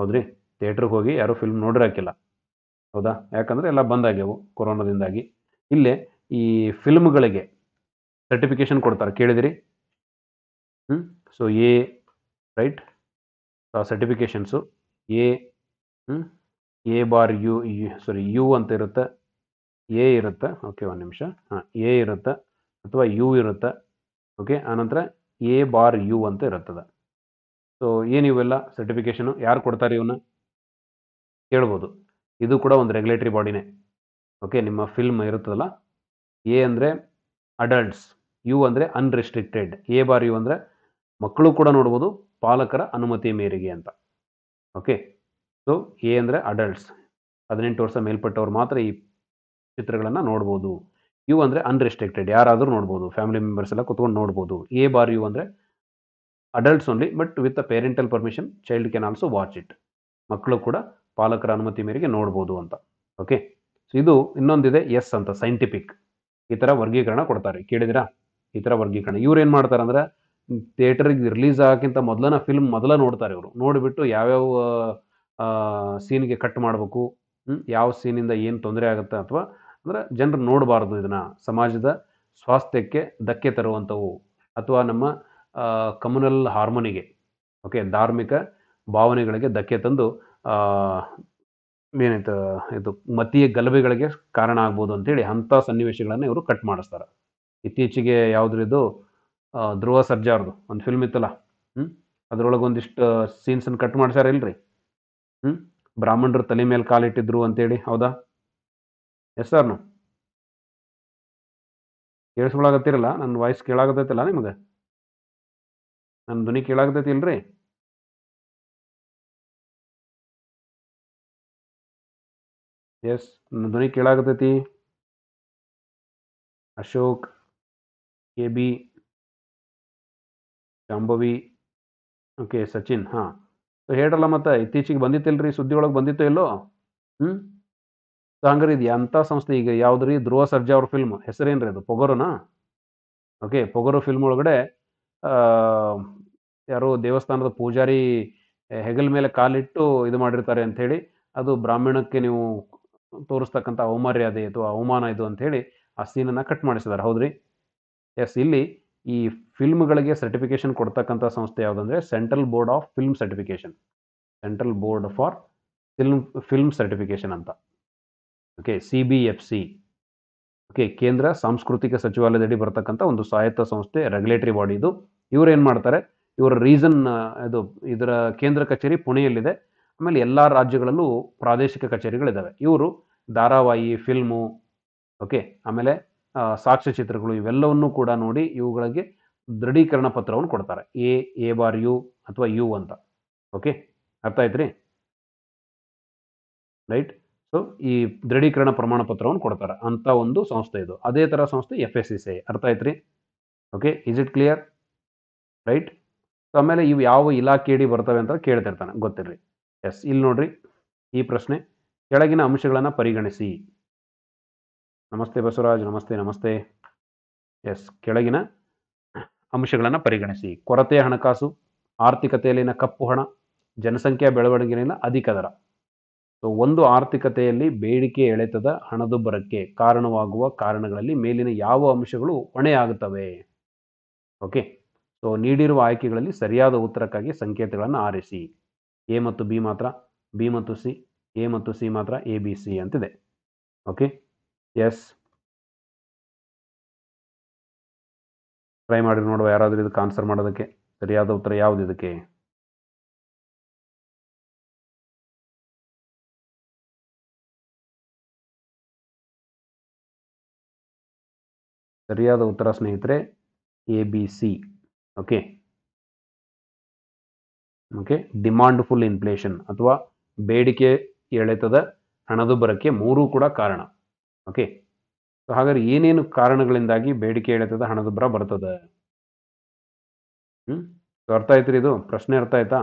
ಹೌದ್ರಿ ಥಿಯೇಟ್ರಿಗೆ ಹೋಗಿ ಯಾರೂ ಫಿಲ್ಮ್ ನೋಡಿರಾಕಿಲ್ಲ ಹೌದಾ ಯಾಕಂದರೆ ಎಲ್ಲ ಬಂದಾಗ್ಯವು ಕೊರೋನಾದಿಂದಾಗಿ ಇಲ್ಲೇ ಈ ಫಿಲ್ಮ್ಗಳಿಗೆ ಸರ್ಟಿಫಿಕೇಷನ್ ಕೊಡ್ತಾರೆ ಕೇಳಿದಿರಿ ಹ್ಞೂ ಸೊ ಎ ರೈಟ್ ಆ certifications A A bar U sorry U ಅಂತ ಇರುತ್ತೆ ಎ ಇರುತ್ತೆ ಓಕೆ ಒಂದು ನಿಮಿಷ ಹಾಂ ಎ ಇರುತ್ತೆ ಅಥವಾ ಯು ಇರುತ್ತೆ ಓಕೆ ಆನಂತರ ಎ ಬಾರ್ ಯು ಅಂತ ಇರುತ್ತದೆ ಸೊ ಏನು ಇವೆಲ್ಲ ಸರ್ಟಿಫಿಕೇಷನು ಯಾರು ಕೊಡ್ತಾರೆ ಇವನ್ನ ಕೇಳ್ಬೋದು ಇದು ಕೂಡ ಒಂದು ರೆಗ್ಯುಲೇಟರಿ ಬಾಡಿನೇ ಓಕೆ ನಿಮ್ಮ ಫಿಲ್ಮ್ ಇರುತ್ತದಲ್ಲ ಎ ಅಂದರೆ ಅಡಲ್ಟ್ಸ್ ಯು ಅಂದರೆ ಅನ್ರೆಸ್ಟ್ರಿಕ್ಟೆಡ್ ಎ ಬಾರ್ ಯು ಅಂದರೆ ಮಕ್ಕಳು ಕೂಡ ನೋಡ್ಬೋದು ಪಾಲಕರ ಅನುಮತಿ ಮೇರೆಗೆ ಅಂತ ಓಕೆ ಸೊ ಎ ಅಂದರೆ ಅಡಲ್ಟ್ಸ್ ಹದಿನೆಂಟು ವರ್ಷ ಮೇಲ್ಪಟ್ಟವ್ರು ಮಾತ್ರ ಈ ಚಿತ್ರಗಳನ್ನು ನೋಡ್ಬೋದು ಯು ಅಂದರೆ ಅನ್ರೆಸ್ಟ್ರಿಕ್ಟೆಡ್ ಯಾರಾದರೂ ನೋಡ್ಬೋದು ಫ್ಯಾಮಿಲಿ ಮೆಂಬರ್ಸ್ ಎಲ್ಲ ಕುತ್ಕೊಂಡು ನೋಡ್ಬೋದು ಎ ಬಾರ್ ಯು ಅಂದರೆ adults only but with a parental permission child can also watch it ಮಕ್ಕಳು ಕೂಡ ಪಾಲಕರ ಅನುಮತಿ ಮೇರೆಗೆ ನೋಡ್ಬೋದು ಅಂತ ಓಕೆ ಸೊ ಇದು ಇನ್ನೊಂದಿದೆ ಎಸ್ ಅಂತ ಸೈಂಟಿಫಿಕ್ ಈ ಥರ ವರ್ಗೀಕರಣ ಕೊಡ್ತಾರೆ ಕೇಳಿದಿರಾ ಈ ಥರ ವರ್ಗೀಕರಣ ಇವ್ರು ಮಾಡ್ತಾರೆ ಅಂದ್ರೆ ಥಿಯೇಟರ್ಗೆ ರಿಲೀಸ್ ಆಗೋಕ್ಕಿಂತ ಮೊದಲನ ಫಿಲ್ಮ್ ಮೊದಲ ನೋಡ್ತಾರೆ ಇವರು ನೋಡಿಬಿಟ್ಟು ಯಾವ್ಯಾವ ಸೀನ್ಗೆ ಕಟ್ ಮಾಡಬೇಕು ಯಾವ ಸೀನಿಂದ ಏನು ತೊಂದರೆ ಆಗುತ್ತೆ ಅಥವಾ ಅಂದರೆ ಜನರು ನೋಡಬಾರ್ದು ಇದನ್ನು ಸಮಾಜದ ಸ್ವಾಸ್ಥ್ಯಕ್ಕೆ ಧಕ್ಕೆ ತರುವಂಥವು ಅಥವಾ ನಮ್ಮ ಕಮ್ಯುನಲ್ ಹಾರ್ಮೋನಿಗೆ ಓಕೆ ಧಾರ್ಮಿಕ ಭಾವನೆಗಳಿಗೆ ಧಕ್ಕೆ ತಂದು ಏನಾಯ್ತು ಇದು ಮತೀಯ ಗಲಭೆಗಳಿಗೆ ಕಾರಣ ಆಗ್ಬೋದು ಅಂತೇಳಿ ಅಂಥ ಸನ್ನಿವೇಶಗಳನ್ನು ಇವರು ಕಟ್ ಮಾಡಿಸ್ತಾರೆ ಇತ್ತೀಚೆಗೆ ಯಾವುದ್ರಿದು ಧ್ರುವ ಸರ್ಜಾರ್ದು ಒಂದು ಫಿಲ್ಮ್ ಇತ್ತಲ್ಲ ಹ್ಞೂ ಅದರೊಳಗೆ ಒಂದಿಷ್ಟು ಸೀನ್ಸನ್ನು ಕಟ್ ಮಾಡ್ಸಾರ ಇಲ್ರಿ ಹ್ಞೂ ಬ್ರಾಹ್ಮಣರು ತಲೆ ಮೇಲೆ ಕಾಲಿಟ್ಟಿದ್ರು ಅಂತೇಳಿ ಹೌದಾ ಎಸ್ ಸರ್ನು ನಾವು ಒಳಗತ್ತಿರಲ್ಲ ನನ್ನ ವಾಯ್ಸ್ ಕೇಳಾಗತ್ತೈತಿಲ್ಲ ನಿಮಗೆ ನನ್ನ ಧ್ವನಿ ಕೇಳಾಗತೈತಿ ಇಲ್ರಿ ಎಸ್ ನನ್ನ ಧ್ವನಿ ಕೇಳಾಗತ್ತೈತಿ Ashok K B Shambhavi okay Sachin ಹಾಂ ಹೇಳ್ರಲ್ಲ ಮತ್ತೆ ಇತ್ತೀಚಿಗೆ ಬಂದಿತ್ತಿಲ್ರಿ ಸುದ್ದಿ ಒಳಗೆ ಬಂದಿತ್ತು ಇಲ್ಲೋ ಹ್ಞೂ ಸೊ ಹಂಗಾರೆ ಇದು ಅಂಥ ಸಂಸ್ಥೆ ಈಗ ರೀ ಧ್ರುವ ಸರ್ಜಾ ಅವ್ರ ಫಿಲ್ಮ್ ಹೆಸರೇನು ರೀ ಅದು ಪೊಗರುನಾ ಓಕೆ ಪೊಗರು ಫಿಲ್ಮ್ ಒಳಗಡೆ ಯಾರೋ ದೇವಸ್ಥಾನದ ಪೂಜಾರಿ ಹೆಗಲ್ ಮೇಲೆ ಕಾಲಿಟ್ಟು ಇದು ಮಾಡಿರ್ತಾರೆ ಅಂಥೇಳಿ ಅದು ಬ್ರಾಹ್ಮಣಕ್ಕೆ ನೀವು ತೋರಿಸ್ತಕ್ಕಂಥ ಅವಮರ್ಯಾದೆ ಅಥವಾ ಅವಮಾನ ಇದು ಅಂಥೇಳಿ ಆ ಸೀನನ್ನು ಕಟ್ ಮಾಡಿಸಿದ್ದಾರೆ ಹೌದ್ರಿ ಎಸ್ ಇಲ್ಲಿ ಈ ಫಿಲ್ಮ್ಗಳಿಗೆ ಸರ್ಟಿಫಿಕೇಶನ್ ಕೊಡ್ತಕ್ಕಂಥ ಸಂಸ್ಥೆ ಯಾವುದಂದ್ರೆ central board of film certification central board for film film certification ಅಂತ okay C B F C okay ಕೇಂದ್ರ ಸಾಂಸ್ಕೃತಿಕ ಸಚಿವಾಲಯದಡಿ ಬರತಕ್ಕಂಥ ಒಂದು ಸ್ವಾಯತ್ತ ಸಂಸ್ಥೆ ರೆಗ್ಯುಲೇಟರಿ ಬಾಡಿ ಇದು ಇವರು ಏನು ಮಾಡ್ತಾರೆ ಇವರ ರೀಸನ್ ಇದು ಇದರ ಕೇಂದ್ರ ಕಚೇರಿ ಪುಣೆಯಲ್ಲಿದೆ ಆಮೇಲೆ ಎಲ್ಲ ರಾಜ್ಯಗಳಲ್ಲೂ ಪ್ರಾದೇಶಿಕ ಕಚೇರಿಗಳಿದ್ದಾವೆ ಇವರು ಧಾರಾವಾಹಿ ಫಿಲ್ಮು ಓಕೆ ಆಮೇಲೆ ಸಾಕ್ಷ್ಯಚಿತ್ರಗಳು ಇವೆಲ್ಲವನ್ನೂ ಕೂಡ ನೋಡಿ ಇವುಗಳಿಗೆ ದೃಢೀಕರಣ ಪತ್ರವನ್ನು ಕೊಡ್ತಾರೆ ಎ ಎ ಬಾರ್ ಯು ಅಥವಾ ಯು ಅಂತ ಓಕೆ ಅರ್ಥ ಆಯ್ತು ರೀ ರೈಟ್ ಸೊ ಈ ದೃಢೀಕರಣ ಪ್ರಮಾಣ ಪತ್ರವನ್ನು ಕೊಡ್ತಾರೆ ಅಂತ ಒಂದು ಸಂಸ್ಥೆ ಇದು ಅದೇ ತರ ಸಂಸ್ಥೆ F S C C I ಅರ್ಥ ಐತ್ರಿ okay is it clear right so ಆಮೇಲೆ ಇವು ಯಾವ ಇಲಾಖೆಯಡಿ ಬರ್ತವೆ ಅಂತ ಕೇಳ್ತಿರ್ತಾನೆ ಗೊತ್ತಿರ್ರಿ ಎಸ್ ಇಲ್ಲಿ ನೋಡ್ರಿ ಈ ಪ್ರಶ್ನೆ ಕೆಳಗಿನ ಅಂಶಗಳನ್ನು ಪರಿಗಣಿಸಿ ನಮಸ್ತೆ ಬಸವರಾಜ್ ನಮಸ್ತೆ ನಮಸ್ತೆ ಎಸ್ ಕೆಳಗಿನ ಅಂಶಗಳನ್ನು ಪರಿಗಣಿಸಿ ಕೊರತೆ ಹಣಕಾಸು ಆರ್ಥಿಕತೆಯಲ್ಲಿನ ಕಪ್ಪು ಹಣ ಜನಸಂಖ್ಯಾ ಬೆಳವಣಿಗೆಯಲ್ಲಿನ ಅಧಿಕ ದರ ಸೊ ಒಂದು ಆರ್ಥಿಕತೆಯಲ್ಲಿ ಬೇಡಿಕೆ ಎಳೆತದ ಹಣದುಬ್ಬರಕ್ಕೆ ಕಾರಣವಾಗುವ ಕಾರಣಗಳಲ್ಲಿ ಮೇಲಿನ ಯಾವ ಅಂಶಗಳು ಹೊಣೆಯಾಗುತ್ತವೆ ಓಕೆ ಸೊ ನೀಡಿರುವ ಆಯ್ಕೆಗಳಲ್ಲಿ ಸರಿಯಾದ ಉತ್ತರಕ್ಕಾಗಿ ಸಂಕೇತಗಳನ್ನು ಆರಿಸಿ ಎ ಮತ್ತು ಬಿ ಮಾತ್ರ ಬಿ ಮತ್ತು ಸಿ ಎ ಮತ್ತು ಸಿ ಮಾತ್ರ ಎ ಬಿ ಸಿ ಅಂತಿದೆ ಓಕೆ ಎಸ್ ಟ್ರೈ ಮಾಡಿ ನೋಡುವ ಯಾರಾದರೂ ಇದಕ್ಕೆ ಆನ್ಸರ್ ಮಾಡೋದಕ್ಕೆ ಸರಿಯಾದ ಉತ್ತರ ಯಾವುದು ಇದಕ್ಕೆ ಸರಿಯಾದ ಉತ್ತರ ಸ್ನೇಹಿತರೆ A B C okay okay demand pull inflation ಅಥವಾ ಬೇಡಿಕೆ ಎಳೆತದ ಹಣದುಬ್ಬರಕ್ಕೆ ಮೂರೂ ಕೂಡ ಕಾರಣ ಓಕೆ ಸೊ ಹಾಗಾದ್ರೆ ಏನೇನು ಕಾರಣಗಳಿಂದಾಗಿ ಬೇಡಿಕೆ ಎಳೆತದ ಹಣದುಬ್ಬರ ಬರ್ತದ ಹ್ಞೂ ಅರ್ಥ ಆಯ್ತು ಇದು ಪ್ರಶ್ನೆ ಅರ್ಥ ಆಯ್ತಾ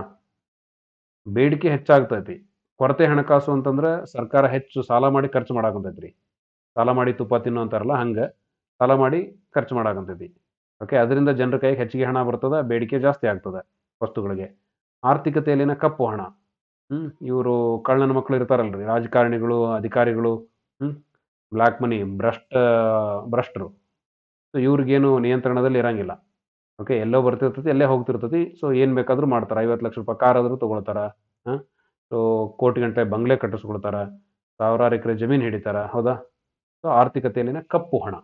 ಬೇಡಿಕೆ ಹೆಚ್ಚಾಗ್ತೈತಿ ಕೊರತೆ ಹಣಕಾಸು ಅಂತಂದ್ರೆ ಸರ್ಕಾರ ಹೆಚ್ಚು ಸಾಲ ಮಾಡಿ ಖರ್ಚು ಮಾಡಾಕಂತೈತ್ರಿ ಸಾಲ ಮಾಡಿ ತುಪ್ಪ ತಿನ್ನೋ ಅಂತಾರಲ್ಲ ಹಂಗೆ ಸಾಲ ಮಾಡಿ ಖರ್ಚು ಮಾಡಾಕಂತೈತಿ ಓಕೆ ಅದರಿಂದ ಜನರ ಕೈಗೆ ಹೆಚ್ಚಿಗೆ ಹಣ ಬರ್ತದೆ ಬೇಡಿಕೆ ಜಾಸ್ತಿ ಆಗ್ತದೆ ವಸ್ತುಗಳಿಗೆ ಆರ್ಥಿಕತೆಯಲ್ಲಿನ ಕಪ್ಪು ಹಣ ಹ್ಞೂ ಇವರು ಕಳ್ಳನ ಮಕ್ಕಳು ಇರ್ತಾರಲ್ರಿ ರಾಜಕಾರಣಿಗಳು ಅಧಿಕಾರಿಗಳು ಹ್ಞೂ ಬ್ಲ್ಯಾಕ್ ಮನಿ ಭ್ರಷ್ಟ ಭ್ರಷ್ಟರು ಸೊ ಇವ್ರಿಗೇನು ನಿಯಂತ್ರಣದಲ್ಲಿ ಇರಂಗಿಲ್ಲ ಓಕೆ ಎಲ್ಲೋ ಬರ್ತಿರ್ತತಿ ಎಲ್ಲೇ ಹೋಗ್ತಿರ್ತತಿ ಸೊ ಏನು ಬೇಕಾದರೂ ಮಾಡ್ತಾರೆ ಐವತ್ತು ಲಕ್ಷ ರೂಪಾಯಿ ಕಾರ್ ಆದರೂ ಹಾಂ ಸೊ ಕೋಟಿ ಗಂಟೆ ಬಂಗ್ಲೆ ಕಟ್ಟಿಸ್ಕೊಳ್ತಾರೆ ಸಾವಿರಾರು ಎಕರೆ ಜಮೀನು ಹಿಡಿತಾರೆ ಹೌದಾ ಸೊ ಆರ್ಥಿಕತೆಯಲ್ಲಿನ ಕಪ್ಪು ಹಣ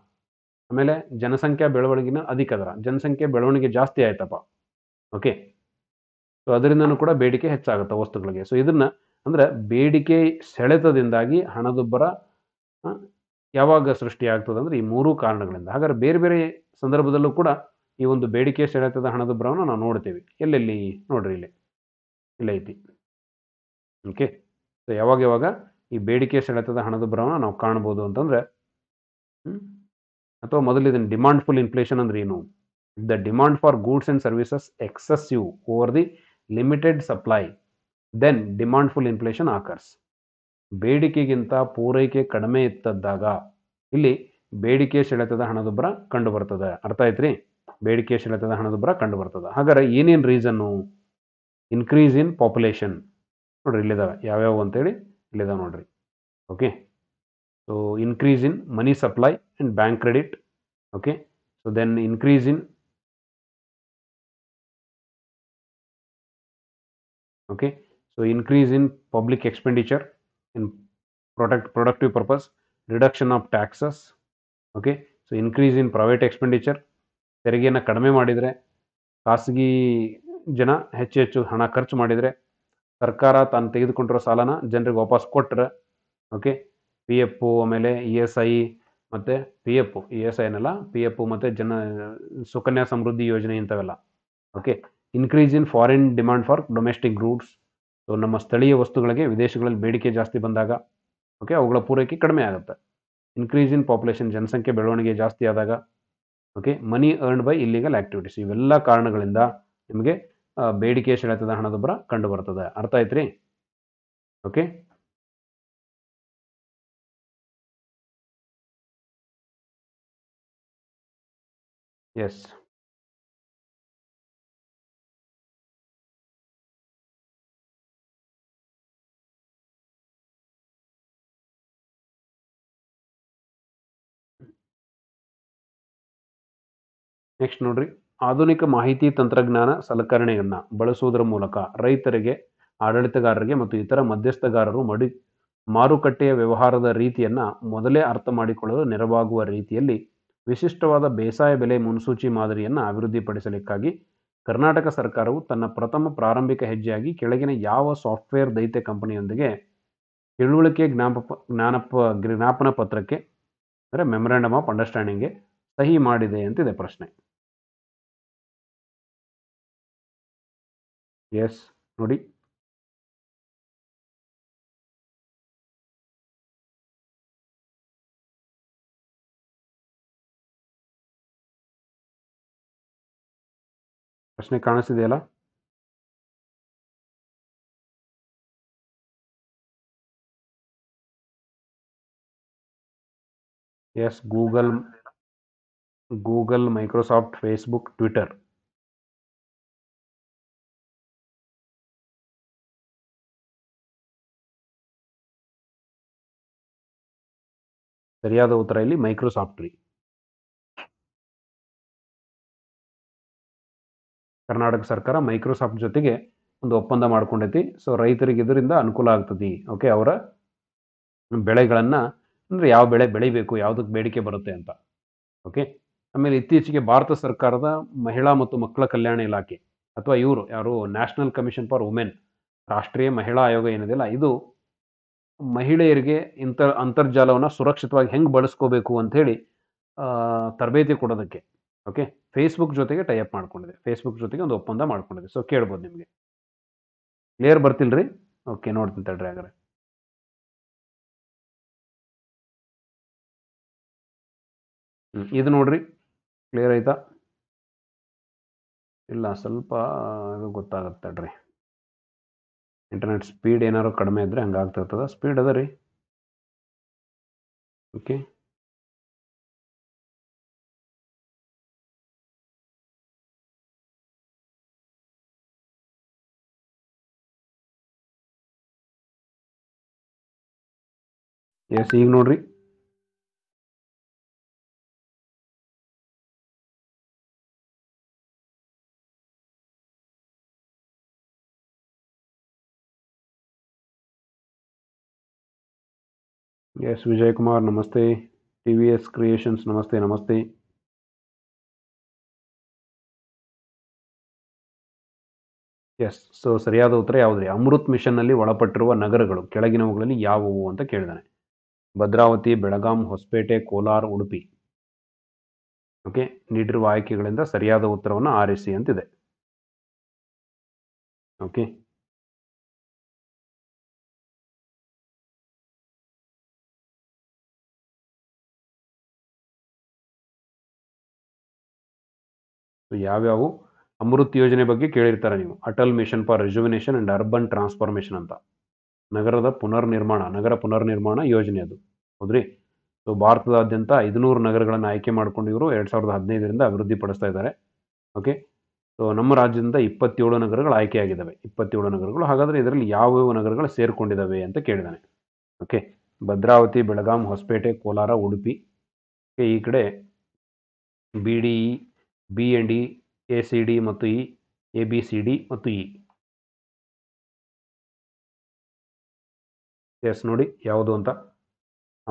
ಆಮೇಲೆ ಜನಸಂಖ್ಯಾ ಬೆಳವಣಿಗೆನ ಅಧಿಕ ದರ ಜನಸಂಖ್ಯೆ ಬೆಳವಣಿಗೆ ಜಾಸ್ತಿ ಆಯ್ತಪ್ಪ ಓಕೆ ಸೊ ಅದರಿಂದನೂ ಕೂಡ ಬೇಡಿಕೆ ಹೆಚ್ಚಾಗುತ್ತೆ ವಸ್ತುಗಳಿಗೆ ಸೊ ಇದನ್ನ ಅಂದ್ರೆ ಬೇಡಿಕೆ ಸೆಳೆತದಿಂದಾಗಿ ಹಣದುಬ್ಬರ ಯಾವಾಗ ಸೃಷ್ಟಿಯಾಗ್ತದೆ ಅಂದ್ರೆ ಈ ಮೂರು ಕಾರಣಗಳಿಂದ ಹಾಗಾದ್ರೆ ಬೇರೆ ಬೇರೆ ಸಂದರ್ಭದಲ್ಲೂ ಕೂಡ ಈ ಒಂದು ಬೇಡಿಕೆ ಸೆಳೆತದ ಹಣದುಬ್ಬರವನ್ನು ನಾವು ನೋಡ್ತೀವಿ ಎಲ್ಲೆಲ್ಲಿ ನೋಡ್ರಿ ಇಲ್ಲಿ ಇಲ್ಲ ಐತಿ ಓಕೆ ಸೊ ಯಾವಾಗ ಯಾವಾಗ ಈ ಬೇಡಿಕೆ ಸೆಳೆತದ ಹಣದುಬ್ಬರವನ್ನು ನಾವು ಕಾಣ್ಬೋದು ಅಂತಂದ್ರೆ ಅಥವಾ ಮೊದಲು ಇದನ್ನು ಡಿಮಾಂಡ್ ಫುಲ್ ಇನ್ಫ್ಲೇಷನ್ ಅಂದ್ರೆ ಏನು the demand for goods and services excessive over the limited supply then demand pull inflation occurs ಬೇಡಿಕೆಗಿಂತ ಪೂರೈಕೆ ಕಡಿಮೆ ಇತ್ತದ್ದಾಗ ಇಲ್ಲಿ ಬೇಡಿಕೆ ಸೆಳೆತದ ಹಣದುಬ್ಬರ ಕಂಡು ಬರ್ತದೆ ಅರ್ಥ ಐತ್ರಿ ಬೇಡಿಕೆ ಸೆಳೆತದ ಹಣದುಬ್ಬರ ಕಂಡು ಬರ್ತದೆ ಹಾಗಾದ್ರೆ ಏನೇನು ರೀಸನ್ನು ಇನ್ಕ್ರೀಸ್ ಇನ್ ಪಾಪ್ಯುಲೇಷನ್ ನೋಡ್ರಿ ಇಲ್ಲಿದ್ದಾವೆ ಯಾವ್ಯಾವು ಅಂತೇಳಿ ಇಲ್ಲಿದಾವೆ ನೋಡ್ರಿ okay So increase in money supply and bank credit. Okay. So then increase in okay. So increase in public expenditure in product productive purpose, reduction of taxes. Okay. so increase in private expenditure ತೆರಿಗೆಯನ್ನು ಕಡಿಮೆ ಮಾಡಿದರೆ ಖಾಸಗಿ ಜನ ಹೆಚ್ಚು ಹೆಚ್ಚು ಹಣ ಖರ್ಚು ಮಾಡಿದರೆ ಸರ್ಕಾರ ತಾನು ತೆಗೆದುಕೊಂಡಿರೋ ಸಾಲನ ಜನರಿಗೆ ವಾಪಸ್ ಕೊಟ್ಟರೆ ಓಕೆ ಪಿ ಎಪ್ಪು ಆಮೇಲೆ ಇ e ಎಸ್ ಐ ಮತ್ತು P F E S e ಐನಲ್ಲ ಪಿ ಎಫ್ ಮತ್ತು ಜನ ಸುಕನ್ಯಾ ಸಮೃದ್ಧಿ ಯೋಜನೆ ಇಂಥವೆಲ್ಲ okay increase in foreign demand for domestic routes so ನಮ್ಮ ಸ್ಥಳೀಯ ವಸ್ತುಗಳಿಗೆ ವಿದೇಶಗಳಲ್ಲಿ ಬೇಡಿಕೆ ಜಾಸ್ತಿ ಬಂದಾಗ ಓಕೆ ಅವುಗಳ ಪೂರೈಕೆ ಕಡಿಮೆ ಆಗುತ್ತೆ ಇನ್ಕ್ರೀಸ್ ಇನ್ ಪಾಪ್ಯುಲೇಷನ್ ಜನಸಂಖ್ಯೆ ಬೆಳವಣಿಗೆ ಜಾಸ್ತಿ ಆದಾಗ okay money earned by illegal activities ಇವೆಲ್ಲ ಕಾರಣಗಳಿಂದ ನಿಮಗೆ ಬೇಡಿಕೆ ಸೆಳೆತದ ಹಣದೊಬ್ಬರ ಕಂಡು ಬರ್ತದೆ ಅರ್ಥ ಆಯ್ತು ರೀ ಓಕೆ ಎಸ್ ನೆಕ್ಸ್ಟ್ ನೋಡ್ರಿ ಆಧುನಿಕ ಮಾಹಿತಿ ತಂತ್ರಜ್ಞಾನ ಸಲಕರಣೆಯನ್ನು ಬಳಸುವುದರ ಮೂಲಕ ರೈತರಿಗೆ ಆಡಳಿತಗಾರರಿಗೆ ಮತ್ತು ಇತರ ಮಧ್ಯಸ್ಥಗಾರರು ಮಡಿ ಮಾರುಕಟ್ಟೆಯ ವ್ಯವಹಾರದ ರೀತಿಯನ್ನು ಮೊದಲೇ ಅರ್ಥ ಮಾಡಿಕೊಳ್ಳಲು ನೆರವಾಗುವ ರೀತಿಯಲ್ಲಿ ವಿಶಿಷ್ಟವಾದ ಬೇಸಾಯ ಬೆಲೆ ಮುನ್ಸೂಚಿ ಮಾದರಿಯನ್ನು ಅಭಿವೃದ್ಧಿಪಡಿಸಲಿಕ್ಕಾಗಿ ಕರ್ನಾಟಕ ಸರ್ಕಾರವು ತನ್ನ ಪ್ರಥಮ ಪ್ರಾರಂಭಿಕ ಹೆಜ್ಜೆಯಾಗಿ ಕೆಳಗಿನ ಯಾವ ಸಾಫ್ಟ್ವೇರ್ ದೈತ್ಯ ಕಂಪನಿಯೊಂದಿಗೆ ತಿಳುವಳಿಕೆ ಜ್ಞಾಪ ಜ್ಞಾನಪ ಜ್ಞಾಪನ ಪತ್ರಕ್ಕೆ ಅಂದರೆ ಮೆಮೊರಾಂಡಮ್ ಆಫ್ ಅಂಡರ್ಸ್ಟ್ಯಾಂಡಿಂಗ್ಗೆ ಸಹಿ ಮಾಡಿದೆ ಅಂತಿದೆ ಪ್ರಶ್ನೆ ಎಸ್ ನೋಡಿ கேள்விக்கான பதில் yes Google Google Microsoft Facebook Twitter சரியான உத்தரயில மைக்ரோசாப்ட் ಕರ್ನಾಟಕ ಸರ್ಕಾರ ಮೈಕ್ರೋಸಾಫ್ಟ್ ಜೊತೆಗೆ ಒಂದು ಒಪ್ಪಂದ ಮಾಡ್ಕೊಂಡೈತಿ ಸೊ ರೈತರಿಗೆ ಇದರಿಂದ ಅನುಕೂಲ ಆಗ್ತದೆ ಓಕೆ ಅವರ ಬೆಳೆಗಳನ್ನು ಅಂದರೆ ಯಾವ ಬೆಳೆ ಬೆಳಿಬೇಕು ಯಾವುದಕ್ಕೆ ಬೇಡಿಕೆ ಬರುತ್ತೆ ಅಂತ ಓಕೆ ಆಮೇಲೆ ಇತ್ತೀಚೆಗೆ ಭಾರತ ಸರ್ಕಾರದ ಮಹಿಳಾ ಮತ್ತು ಮಕ್ಕಳ ಕಲ್ಯಾಣ ಇಲಾಖೆ ಅಥವಾ ಇವರು ಯಾರು ನ್ಯಾಷನಲ್ ಕಮಿಷನ್ ಫಾರ್ ವುಮೆನ್ ರಾಷ್ಟ್ರೀಯ ಮಹಿಳಾ ಆಯೋಗ ಏನಿದೆಯಲ್ಲ ಇದು ಮಹಿಳೆಯರಿಗೆ ಇಂಥ ಅಂತರ್ಜಾಲವನ್ನು ಸುರಕ್ಷಿತವಾಗಿ ಹೆಂಗೆ ಬಳಸ್ಕೋಬೇಕು ಅಂಥೇಳಿ ತರಬೇತಿ ಕೊಡೋದಕ್ಕೆ ಓಕೆ ಫೇಸ್ಬುಕ್ ಜೊತೆಗೆ ಟೈಅಪ್ ಮಾಡ್ಕೊಂಡಿದೆ ಫೇಸ್ಬುಕ್ ಜೊತೆಗೆ ಒಂದು ಒಪ್ಪಂದ ಮಾಡ್ಕೊಂಡಿದೆ ಸೊ ಕೇಳ್ಬೋದು ನಿಮಗೆ ಕ್ಲಿಯರ್ ಬರ್ತಿಲ್ರಿ ಓಕೆ ನೋಡ್ತೀನಿ ತಡ್ರಿ ಹಾಗಾದ್ರೆ ಇದು ನೋಡ್ರಿ ಕ್ಲಿಯರ್ ಆಯ್ತಾ ಇಲ್ಲ ಸ್ವಲ್ಪ ಇದು ಗೊತ್ತಾಗುತ್ತೆ ತಡ್ರಿ ಇಂಟರ್ನೆಟ್ ಸ್ಪೀಡ್ ಏನಾದ್ರು ಕಡಿಮೆ ಇದ್ದರೆ ಹಂಗಾಗ್ತಿರ್ತದ ಸ್ಪೀಡ್ ಅದ ರೀ ಓಕೆ ಎಸ್ ಈಗ ನೋಡ್ರಿ ಎಸ್ ವಿಜಯ್ ಕುಮಾರ್ ನಮಸ್ತೆ ಟಿ ವಿ ಎಸ್ ಕ್ರಿಯೇಷನ್ಸ್ ನಮಸ್ತೆ ನಮಸ್ತೆ ಎಸ್ ಸೊ ಸರಿಯಾದ ಉತ್ತರ ಯಾವುದ್ರಿ ಅಮೃತ್ ಮಿಷನ್ನಲ್ಲಿ ಒಳಪಟ್ಟಿರುವ ನಗರಗಳು ಕೆಳಗಿನವುಗಳಲ್ಲಿ ಯಾವುವು ಅಂತ ಕೇಳಿದಾನೆ ಭದ್ರಾವತಿ ಬೆಳಗಾಂ ಹೊಸಪೇಟೆ ಕೋಲಾರ ಉಡುಪಿ ಓಕೆ ನೀಡಿರುವ ಆಯ್ಕೆಗಳಿಂದ ಸರಿಯಾದ ಉತ್ತರವನ್ನು ಆರಿಸಿ ಅಂತಿದೆ ಓಕೆ ಯಾವ್ಯಾವು ಅಮೃತ್ ಯೋಜನೆ ಬಗ್ಗೆ ಕೇಳಿರ್ತಾರೆ ನೀವು Atal mission for rejuvenation and urban transformation ಅಂತ ನಗರದ ಪುನರ್ನಿರ್ಮಾಣ ನಗರ ಪುನರ್ನಿರ್ಮಾಣ ಯೋಜನೆ ಅದು ಹೌದ್ರಿ ಸೊ ಭಾರತದಾದ್ಯಂತ ಐದುನೂರು ನಗರಗಳನ್ನು ಆಯ್ಕೆ ಮಾಡ್ಕೊಂಡು ಇವರು ಎರಡು ಸಾವಿರದ ಹದಿನೈದರಿಂದ ಅಭಿವೃದ್ಧಿ ಪಡಿಸ್ತಾ ಇದ್ದಾರೆ ಓಕೆ ಸೊ ನಮ್ಮ ರಾಜ್ಯದಿಂದ ಇಪ್ಪತ್ತೇಳು ನಗರಗಳು ಆಯ್ಕೆಯಾಗಿದ್ದಾವೆ ಇಪ್ಪತ್ತೇಳು ನಗರಗಳು ಹಾಗಾದರೆ ಇದರಲ್ಲಿ ಯಾವ್ಯಾವ ನಗರಗಳು ಸೇರಿಕೊಂಡಿದ್ದಾವೆ ಅಂತ ಕೇಳಿದ್ದಾನೆ ಓಕೆ ಭದ್ರಾವತಿ ಬೆಳಗಾಂ ಹೊಸಪೇಟೆ ಕೋಲಾರ ಉಡುಪಿ ಓಕೆ ಈ ಕಡೆ B D E B and D A C D ಮತ್ತು E A B C D ಮತ್ತು ಇ e. ಎಸ್ ನೋಡಿ ಯಾವುದು ಅಂತ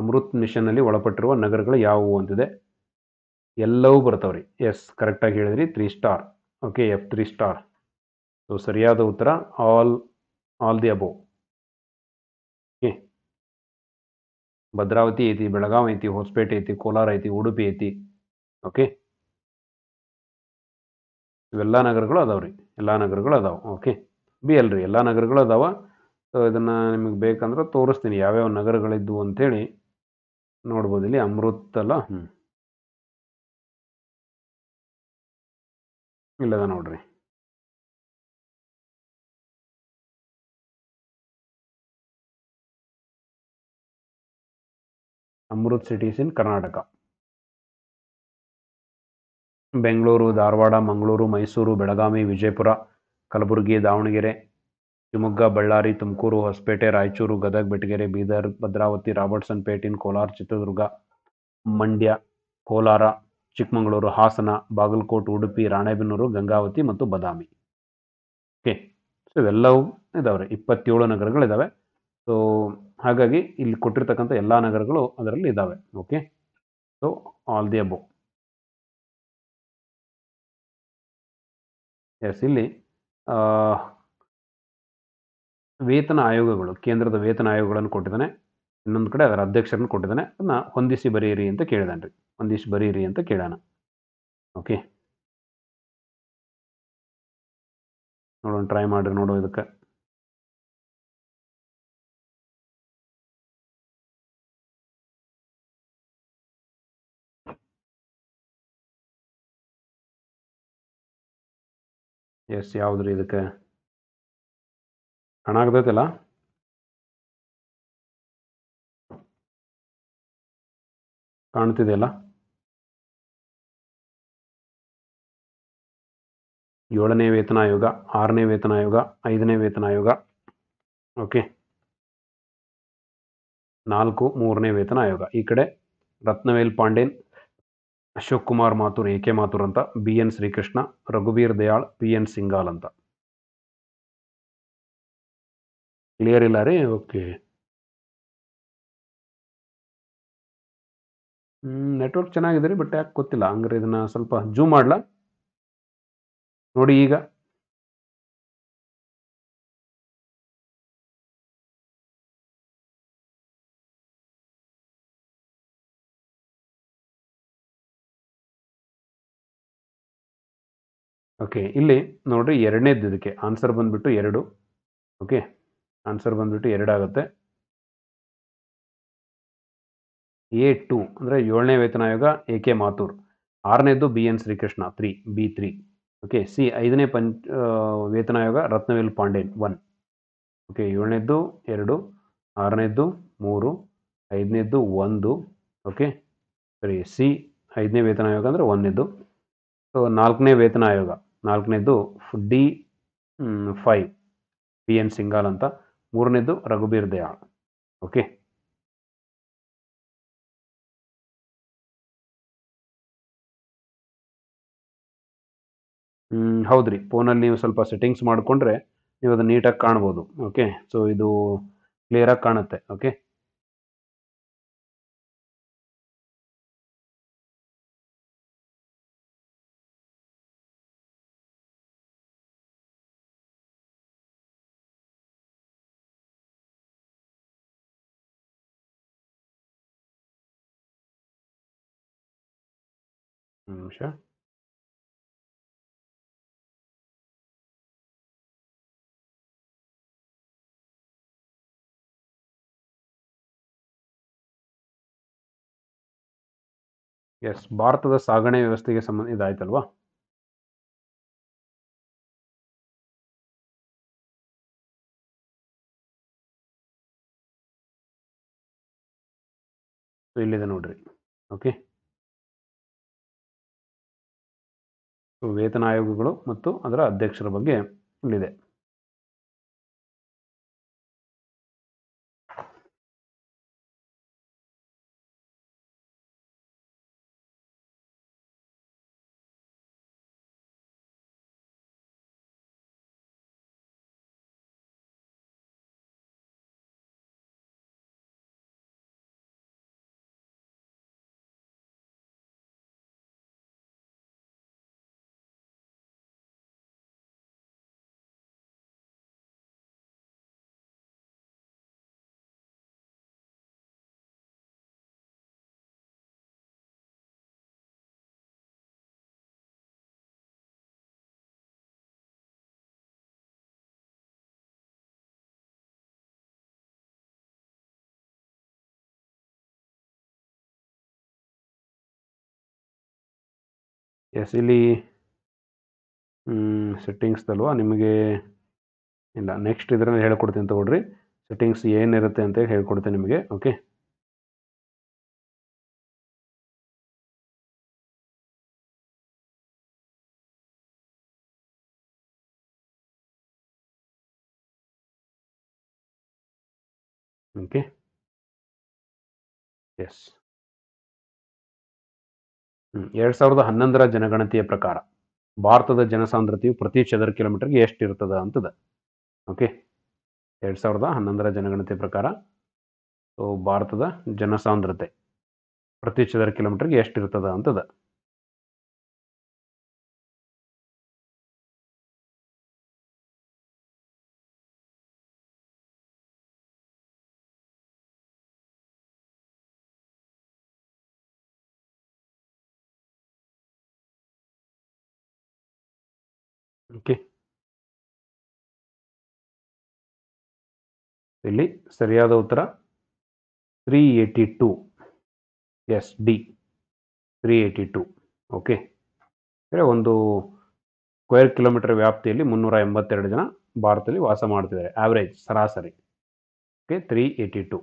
ಅಮೃತ್ ಮಿಷನ್ನಲ್ಲಿ ಒಳಪಟ್ಟಿರುವ ನಗರಗಳು ಯಾವುವು ಅಂತಿದೆ ಎಲ್ಲವೂ ರೀ ಎಸ್ ಕರೆಕ್ಟಾಗಿ ಹೇಳಿದ್ರಿ three star okay F three star so ಸರಿಯಾದ ಉತ್ತರ all all the above okay Bhadravati ಐತಿ ಬೆಳಗಾವಿ ಐತಿ ಹೊಸಪೇಟೆ ಐತಿ ಕೋಲಾರ ಐತಿ ಉಡುಪಿ ಐತಿ ಓಕೆ ಇವೆಲ್ಲ ನಗರಗಳು ರೀ ಎಲ್ಲ ನಗರಗಳು ಅದಾವೆ ಓಕೆ ಬಿ ಅಲ್ರಿ ಎಲ್ಲ ನಗರಗಳು ಅದಾವೆ ಸೊ ಇದನ್ನು ನಿಮಗೆ ಬೇಕಂದ್ರೆ ತೋರಿಸ್ತೀನಿ ಯಾವ್ಯಾವ ನಗರಗಳಿದ್ವು ಅಂಥೇಳಿ ನೋಡ್ಬೋದು ಇಲ್ಲಿ ಅಮೃತಲ್ಲ ಹ್ಞೂ ಇಲ್ಲದ ನೋಡ್ರಿ Amrit cities in Karnataka Bengaluru Dharwad Mangaluru Mysuru Belagavi Vijayapura Kalaburagi Davanagere Shivamogga Ballari Tumakuru Hosapete Raichur Gadag Betageri Bidar Bhadravati Robertson ಪೇಟಿನ್ ಕೋಲಾರ ಚಿತ್ರದುರ್ಗ ಮಂಡ್ಯ ಕೋಲಾರ ಚಿಕ್ಕಮಗಳೂರು ಹಾಸನ ಬಾಗಲಕೋಟೆ ಉಡುಪಿ ರಾಣೆಬೆನ್ನೂರು ಗಂಗಾವತಿ ಮತ್ತು ಬದಾಮಿ ಓಕೆ ಸೊ ಇವೆಲ್ಲವೂ ಇದಾವೆ ಇಪ್ಪತ್ತೇಳು ನಗರಗಳಿದ್ದಾವೆ ಸೊ ಹಾಗಾಗಿ ಇಲ್ಲಿ ಕೊಟ್ಟಿರ್ತಕ್ಕಂಥ ಎಲ್ಲ ನಗರಗಳು ಅದರಲ್ಲಿ ಇದ್ದಾವೆ okay so all the above yes ಇಲ್ಲಿ ವೇತನ ಆಯೋಗಗಳು ಕೇಂದ್ರದ ವೇತನ ಆಯೋಗಗಳನ್ನು ಕೊಟ್ಟಿದ್ದಾನೆ ಇನ್ನೊಂದು ಕಡೆ ಅದರ ಅಧ್ಯಕ್ಷರನ್ನು ಕೊಟ್ಟಿದ್ದಾನೆ ಅದನ್ನ ಹೊಂದಿಸಿ ಬರೀರಿ ಅಂತ ಕೇಳಿದಾನೆ ರೀ ಹೊಂದಿಸಿ ಬರೀರಿ ಅಂತ ಕೇಳೋಣ ಓಕೆ ನೋಡೋಣ ಟ್ರೈ ಮಾಡಿರಿ ನೋಡೋ ಇದಕ್ಕೆ ಎಸ್ ಯಾವುದ್ರಿ ಇದಕ್ಕೆ ಕಾಣ್ತಿದೆ ಕಾಣ್ತಿದೆಯಲ್ಲ ಏಳನೇ ವೇತನ ಆಯೋಗ ಆರನೇ ವೇತನ ಆಯೋಗ ಐದನೇ ವೇತನ ಆಯೋಗ ಓಕೆ ನಾಲ್ಕು ಮೂರನೇ ವೇತನ ಆಯೋಗ ಈ ಕಡೆ ರತ್ನವೇಲ್ ಪಾಂಡೇನ್ ಅಶೋಕ್ ಕುಮಾರ್ ಮಾತುರ್ ಎ ಕೆ ಮಾತುರ್ ಅಂತ ಬಿ ಎನ್ ಶ್ರೀಕೃಷ್ಣ ರಘುವೀರ್ ದಯಾಳ್ ಪಿ ಎನ್ ಸಿಂಗಾಲ್ ಅಂತ ಕ್ಲಿಯರ್ ಇಲ್ಲ ರೀ ಓಕೆ ನೆಟ್ವರ್ಕ್ ಚೆನ್ನಾಗಿದೆ ರೀ ಬಟ್ ಯಾಕೆ ಗೊತ್ತಿಲ್ಲ ಹಂಗ್ರೆ ಇದನ್ನು ಸ್ವಲ್ಪ ಜೂಮ್ ಮಾಡಲ ನೋಡಿ ಈಗ ಓಕೆ ಇಲ್ಲಿ ನೋಡ್ರಿ ಎರಡನೇದ್ದು ಇದಕ್ಕೆ ಆನ್ಸರ್ ಬಂದುಬಿಟ್ಟು ಎರಡು ಓಕೆ ಆನ್ಸರ್ ಬಂದ್ಬಿಟ್ಟು ಎರಡಾಗುತ್ತೆ ಎ ಟು ಅಂದರೆ ಏಳನೇ ವೇತನ ಆಯೋಗ ಎ ಕೆ ಮಾತೂರ್ ಆರನೇದು B N Srikrishna three B three okay C ಐದನೇ ಪಂಚ ವೇತನ ಆಯೋಗ ರತ್ನವೇಲ್ ಪಾಂಡೇನ್ ಒನ್ ಓಕೆ ಏಳನೇದ್ದು ಎರಡು ಆರನೇದ್ದು ಮೂರು ಐದನೇದ್ದು ಒಂದು ಓಕೆ ಸರಿ ಸಿ ಐದನೇ ವೇತನ ಆಯೋಗ ಅಂದರೆ ಒಂದನೇದು ಸೊ ನಾಲ್ಕನೇ ವೇತನ ಆಯೋಗ ನಾಲ್ಕನೇದು D five B N Singhal ಅಂತ ಮೂರನೇದು ರಘುಬೀರ್ ದಯಾಳ್ ಓಕೆ ಹೌದು ರೀ ಫೋನಲ್ಲಿ ನೀವು ಸ್ವಲ್ಪ ಸೆಟ್ಟಿಂಗ್ಸ್ ಮಾಡಿಕೊಂಡ್ರೆ ನೀವು ಅದನ್ನ ನೀಟಾಗಿ ಕಾಣ್ಬೋದು ಓಕೆ ಸೊ ಇದು ಕ್ಲಿಯರಾಗಿ ಕಾಣುತ್ತೆ ಓಕೆ ನಿಮಿಷ mm, ಎಸ್ ಭಾರತದ ಸಾಗಣೆ ವ್ಯವಸ್ಥೆಗೆ ಸಂಬಂಧ ಇದಾಯ್ತಲ್ವಾ ಇಲ್ಲಿದೆ ನೋಡ್ರಿ ಓಕೆ ವೇತನ ಆಯೋಗಗಳು ಮತ್ತು ಅದರ ಅಧ್ಯಕ್ಷರ ಬಗ್ಗೆ ಇಲ್ಲಿದೆ ಎಸ್ ಇಲ್ಲಿ ಸೆಟ್ಟಿಂಗ್ಸ್ದಲ್ವ ನಿಮಗೆ ಇಲ್ಲ ನೆಕ್ಸ್ಟ್ ಇದರಲ್ಲಿ ಹೇಳ್ಕೊಡ್ತೀನಿ ತೊಗೊಳ್ರಿ ಸೆಟ್ಟಿಂಗ್ಸ್ ಏನಿರುತ್ತೆ ಅಂತ ಹೇಳ್ಕೊಡ್ತೀನಿ ನಿಮಗೆ ಓಕೆ ಓಕೆ ಎಸ್ ಹ್ಞೂ ಎರಡ್ ಸಾವಿರದ ಹನ್ನೊಂದರ ಜನಗಣತಿಯ ಪ್ರಕಾರ ಭಾರತದ ಜನಸಾಂದ್ರತೆಯು ಪ್ರತಿ ಚದರ ಕಿಲೋಮೀಟರ್ಗೆ ಎಷ್ಟಿರ್ತದ ಅಂತದ ಓಕೆ ಎರಡು ಸಾವಿರದ ಹನ್ನೊಂದರ ಜನಗಣತಿ ಪ್ರಕಾರ ಸೊ ಭಾರತದ ಜನಸಾಂದ್ರತೆ ಪ್ರತಿ ಚದರ ಕಿಲೋಮೀಟರ್ಗೆ ಎಷ್ಟಿರ್ತದ ಅಂತದ ಓಕೆ ಇಲ್ಲಿ ಸರಿಯಾದ ಉತ್ತರ three eighty two yes D three eighty two okay ಅಂದರೆ ಒಂದು ಸ್ಕ್ವೇರ್ ಕಿಲೋಮೀಟರ್ ವ್ಯಾಪ್ತಿಯಲ್ಲಿ ಮುನ್ನೂರ ಎಂಬತ್ತೆರಡು ಜನ ಭಾರತದಲ್ಲಿ ವಾಸ ಮಾಡ್ತಿದ್ದಾರೆ ಆ್ಯಾವ್ರೇಜ್ ಸರಾಸರಿ ಓಕೆ ತ್ರೀ ಏಯ್ಟಿ ಟು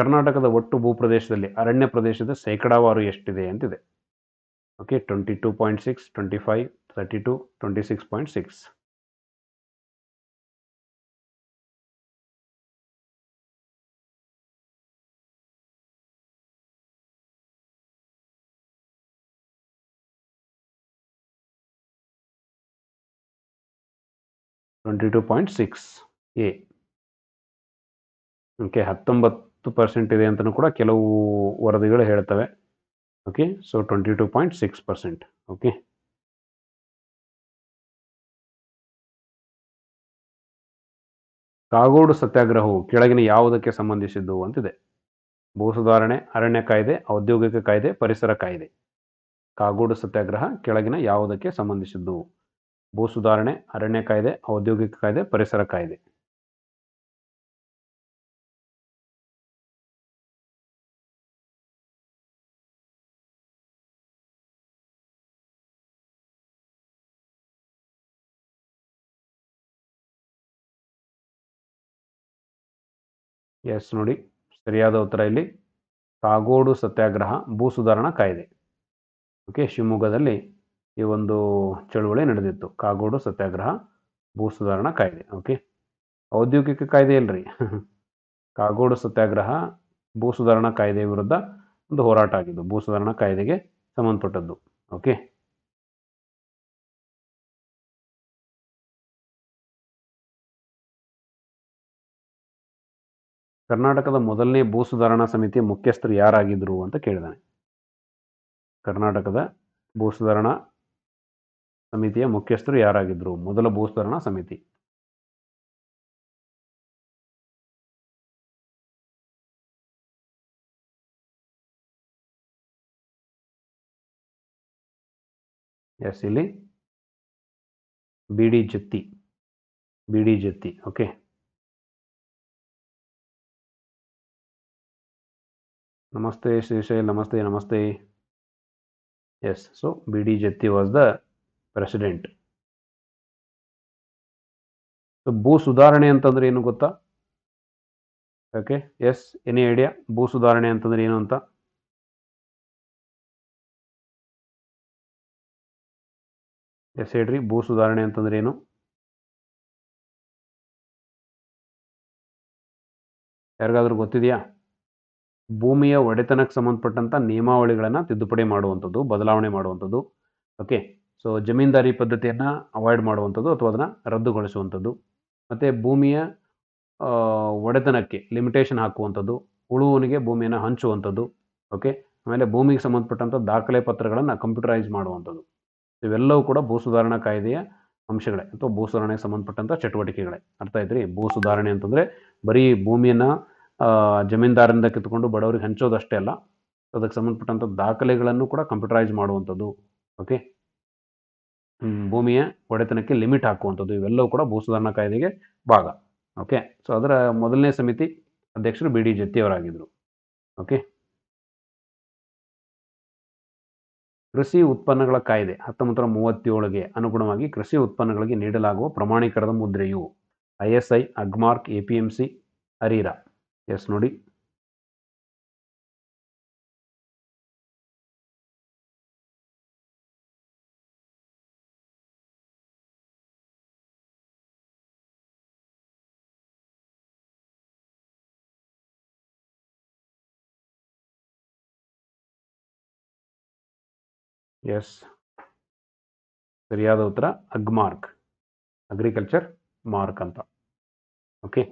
ಕರ್ನಾಟಕದ ಒಟ್ಟು ಭೂಪ್ರದೇಶದಲ್ಲಿ ಅರಣ್ಯ ಪ್ರದೇಶದ ಶೇಕಡಾವಾರು ಎಷ್ಟಿದೆ ಅಂತಿದೆ okay twenty two point six twenty five thirty two twenty six point six twenty two point six A ಹತ್ತೊಂಬತ್ತು ಪರ್ಸೆಂಟ್ ಇದೆ ಅಂತಲೂ ಕೂಡ ಕೆಲವು ವರದಿಗಳು ಹೇಳ್ತವೆ okay so 22.6 percent okay Kagodu ಸತ್ಯಾಗ್ರಹವು ಕೆಳಗಿನ ಯಾವುದಕ್ಕೆ ಸಂಬಂಧಿಸಿದ್ದು ಅಂತಿದೆ ಭೂ ಸುಧಾರಣೆ ಅರಣ್ಯ ಕಾಯ್ದೆ ಔದ್ಯೋಗಿಕ ಕಾಯ್ದೆ ಪರಿಸರ ಕಾಯ್ದೆ ಕಾಗೋಡು ಸತ್ಯಾಗ್ರಹ ಕೆಳಗಿನ ಯಾವುದಕ್ಕೆ ಸಂಬಂಧಿಸಿದ್ದು ಭೂ ಸುಧಾರಣೆ ಅರಣ್ಯ ಕಾಯ್ದೆ ಔದ್ಯೋಗಿಕ ಕಾಯ್ದೆ ಪರಿಸರ ಕಾಯ್ದೆ ಎಸ್ ನೋಡಿ ಸರಿಯಾದ ಉತ್ತರ ಇಲ್ಲಿ ಕಾಗೋಡು ಸತ್ಯಾಗ್ರಹ ಭೂ ಸುಧಾರಣಾ ಕಾಯ್ದೆ ಓಕೆ ಶಿವಮೊಗ್ಗದಲ್ಲಿ ಈ ಒಂದು ಚಳುವಳಿ ನಡೆದಿತ್ತು ಕಾಗೋಡು ಸತ್ಯಾಗ್ರಹ ಭೂ ಸುಧಾರಣಾ ಕಾಯ್ದೆ ಓಕೆ ಔದ್ಯೋಗಿಕ ಕಾಯ್ದೆ ಇಲ್ರಿ ಕಾಗೋಡು ಸತ್ಯಾಗ್ರಹ ಭೂ ಸುಧಾರಣಾ ಕಾಯ್ದೆ ವಿರುದ್ಧ ಒಂದು ಹೋರಾಟ ಆಗಿದ್ದು ಭೂ ಸುಧಾರಣಾ ಕಾಯ್ದೆಗೆ ಸಂಬಂಧಪಟ್ಟದ್ದು ಓಕೆ ಕರ್ನಾಟಕದ ಮೊದಲನೇ ಭೂ ಸುಧಾರಣಾ ಸಮಿತಿಯ ಮುಖ್ಯಸ್ಥರು ಯಾರಾಗಿದ್ದರು ಅಂತ ಕೇಳಿದಾನೆ ಕರ್ನಾಟಕದ ಭೂ ಸುಧಾರಣಾ ಸಮಿತಿಯ ಮುಖ್ಯಸ್ಥರು ಯಾರಾಗಿದ್ದರು ಮೊದಲ ಭೂ ಸುಧಾರಣಾ ಸಮಿತಿ ಎಸ್ ಇಲ್ಲಿ B D Jatti B D Jatti okay Namaste Srishal, ನಮಸ್ತೆ ನಮಸ್ತೆ yes so B.D. Jetti was the president so ಭೂ ಸುಧಾರಣೆ ಅಂತಂದ್ರೆ ಏನು ಗೊತ್ತಾ ಓಕೆ ಎಸ್ ಎನಿ ಐಡಿಯಾ ಭೂ ಸುಧಾರಣೆ ಅಂತಂದ್ರೆ ಏನು ಅಂತ ಎಸ್ ಹೇಳ್ರಿ ಭೂ ಸುಧಾರಣೆ ಅಂತಂದ್ರೆ ಏನು ಯಾರಿಗಾದ್ರೂ ಗೊತ್ತಿದೆಯಾ ಭೂಮಿಯ ಒಡೆತನಕ್ಕೆ ಸಂಬಂಧಪಟ್ಟಂಥ ನಿಯಮಾವಳಿಗಳನ್ನು ತಿದ್ದುಪಡಿ ಮಾಡುವಂಥದ್ದು ಬದಲಾವಣೆ ಮಾಡುವಂಥದ್ದು ಓಕೆ ಸೊ ಜಮೀನ್ದಾರಿ ಪದ್ಧತಿಯನ್ನು ಅವಾಯ್ಡ್ ಮಾಡುವಂಥದ್ದು ಅಥವಾ ಅದನ್ನು ರದ್ದುಗೊಳಿಸುವಂಥದ್ದು ಮತ್ತು ಭೂಮಿಯ ಒಡೆತನಕ್ಕೆ ಲಿಮಿಟೇಷನ್ ಹಾಕುವಂಥದ್ದು ಉಳುವನಿಗೆ ಭೂಮಿಯನ್ನು ಹಂಚುವಂಥದ್ದು ಓಕೆ ಆಮೇಲೆ ಭೂಮಿಗೆ ಸಂಬಂಧಪಟ್ಟಂಥ ದಾಖಲೆ ಪತ್ರಗಳನ್ನು ಕಂಪ್ಯೂಟರೈಸ್ ಮಾಡುವಂಥದ್ದು ಇವೆಲ್ಲವೂ ಕೂಡ ಭೂ ಸುಧಾರಣಾ ಕಾಯ್ದೆಯ ಅಂಶಗಳೇ ಅಥವಾ ಭೂ ಸುಧಾರಣೆಗೆ ಸಂಬಂಧಪಟ್ಟಂಥ ಚಟುವಟಿಕೆಗಳೇ ಅರ್ಥ ಆಯ್ತು ಭೂ ಸುಧಾರಣೆ ಅಂತಂದರೆ ಬರೀ ಭೂಮಿಯನ್ನು ಜಮೀನ್ದಾರಿಂದ ಕಿತ್ಕೊಂಡು ಬಡವರಿಗೆ ಹಂಚೋದಷ್ಟೇ ಅಲ್ಲ ಅದಕ್ಕೆ ಸಂಬಂಧಪಟ್ಟಂಥ ದಾಖಲೆಗಳನ್ನು ಕೂಡ ಕಂಪ್ಯೂಟರೈಸ್ ಮಾಡುವಂಥದ್ದು ಓಕೆ ಭೂಮಿಯ ಒಡೆತನಕ್ಕೆ ಲಿಮಿಟ್ ಹಾಕುವಂಥದ್ದು ಇವೆಲ್ಲವೂ ಕೂಡ ಭೂ ಸುಧಾರಣಾ ಕಾಯ್ದೆಗೆ ಭಾಗ ಓಕೆ ಸೊ ಅದರ ಮೊದಲನೇ ಸಮಿತಿ ಅಧ್ಯಕ್ಷರು ಬಿ ಡಿ ಜತ್ತಿಯವರಾಗಿದ್ದರು ಓಕೆ ಕೃಷಿ ಉತ್ಪನ್ನಗಳ ಕಾಯ್ದೆ ಹತ್ತೊಂಬತ್ತು ನೂರ ಮೂವತ್ತೇಳಿಗೆ ಅನುಗುಣವಾಗಿ ಕೃಷಿ ಉತ್ಪನ್ನಗಳಿಗೆ ನೀಡಲಾಗುವ ಪ್ರಮಾಣೀಕರಣದ ಮುದ್ರೆಯು I S I Agmark A P M C ಅರೀರಾ ಎಸ್ ನೋಡಿ ಎಸ್ ಸರಿಯಾದ ಉತ್ತರ ಅಗ್ಮಾರ್ಕ್ ಅಗ್ರಿಕಲ್ಚರ್ ಮಾರ್ಕ್ ಅಂತ okay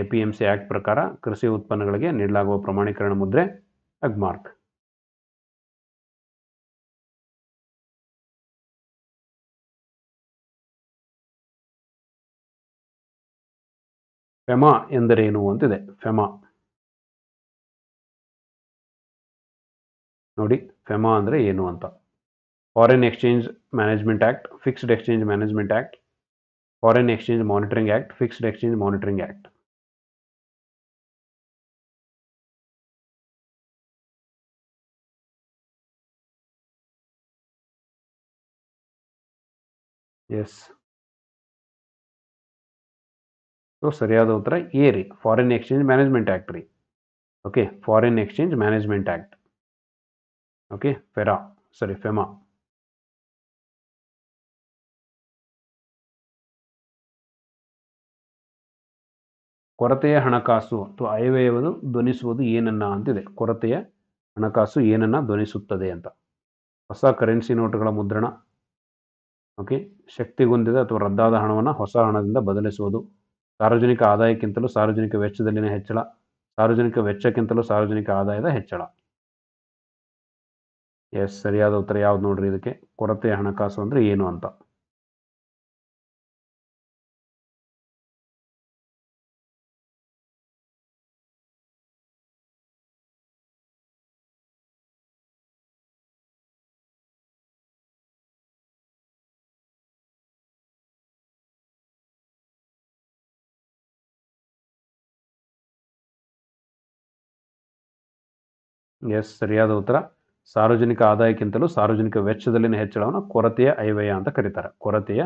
A P M C act ಪ್ರಕಾರ ಕೃಷಿ ಉತ್ಪನ್ನಗಳಿಗೆ ನೀಡಲಾಗುವ ಪ್ರಮಾಣೀಕರಣ ಮುದ್ರೆ ಅಗ್ಮಾರ್ಕ್ ಫೆಮಾ ಎಂದರೇನು ಅಂತಿದೆ ಫೆಮಾ ನೋಡಿ ಫೆಮಾ ಅಂದರೆ ಏನು ಅಂತ foreign exchange management act fixed exchange management act foreign exchange monitoring act fixed exchange monitoring act yes so ಸರಿಯಾದ ಉತ್ತರ ಎ ರೀ ಫಾರಿನ್ ಎಕ್ಸ್ಚೇಂಜ್ ಮ್ಯಾನೇಜ್ಮೆಂಟ್ ಆ್ಯಕ್ಟ್ ರೀ okay foreign exchange management act okay FERA sorry FEMA ಕೊರತೆಯ ಹಣಕಾಸು ಅಥವಾ ಅಯವ್ಯಯವನ್ನು ಧ್ವನಿಸುವುದು ಏನನ್ನ ಅಂತಿದೆ ಕೊರತೆಯ ಹಣಕಾಸು ಏನನ್ನ ಧ್ವನಿಸುತ್ತದೆ ಅಂತ ಹೊಸ ಕರೆನ್ಸಿ ನೋಟುಗಳ ಮುದ್ರಣ ಓಕೆ ಶಕ್ತಿಗೊಂದಿದ ಅಥವಾ ರದ್ದಾದ ಹಣವನ್ನು ಹೊಸ ಹಣದಿಂದ ಬದಲಿಸುವುದು ಸಾರ್ವಜನಿಕ ಆದಾಯಕ್ಕಿಂತಲೂ ಸಾರ್ವಜನಿಕ ವೆಚ್ಚದಲ್ಲಿನ ಹೆಚ್ಚಳ ಸಾರ್ವಜನಿಕ ವೆಚ್ಚಕ್ಕಿಂತಲೂ ಸಾರ್ವಜನಿಕ ಆದಾಯದ ಹೆಚ್ಚಳ ಎಸ್ ಸರಿಯಾದ ಉತ್ತರ ಯಾವ್ದು ನೋಡ್ರಿ ಇದಕ್ಕೆ ಕೊರತೆ ಹಣಕಾಸು ಅಂದರೆ ಏನು ಅಂತ ಎಸ್ ಸರಿಯಾದ ಉತ್ತರ ಸಾರ್ವಜನಿಕ ಆದಾಯಕ್ಕಿಂತಲೂ ಸಾರ್ವಜನಿಕ ವೆಚ್ಚದಲ್ಲಿನ ಹೆಚ್ಚಳವನ್ನು ಕೊರತೆಯ ಐವಯ ಅಂತ ಕರೀತಾರೆ ಕೊರತೆಯ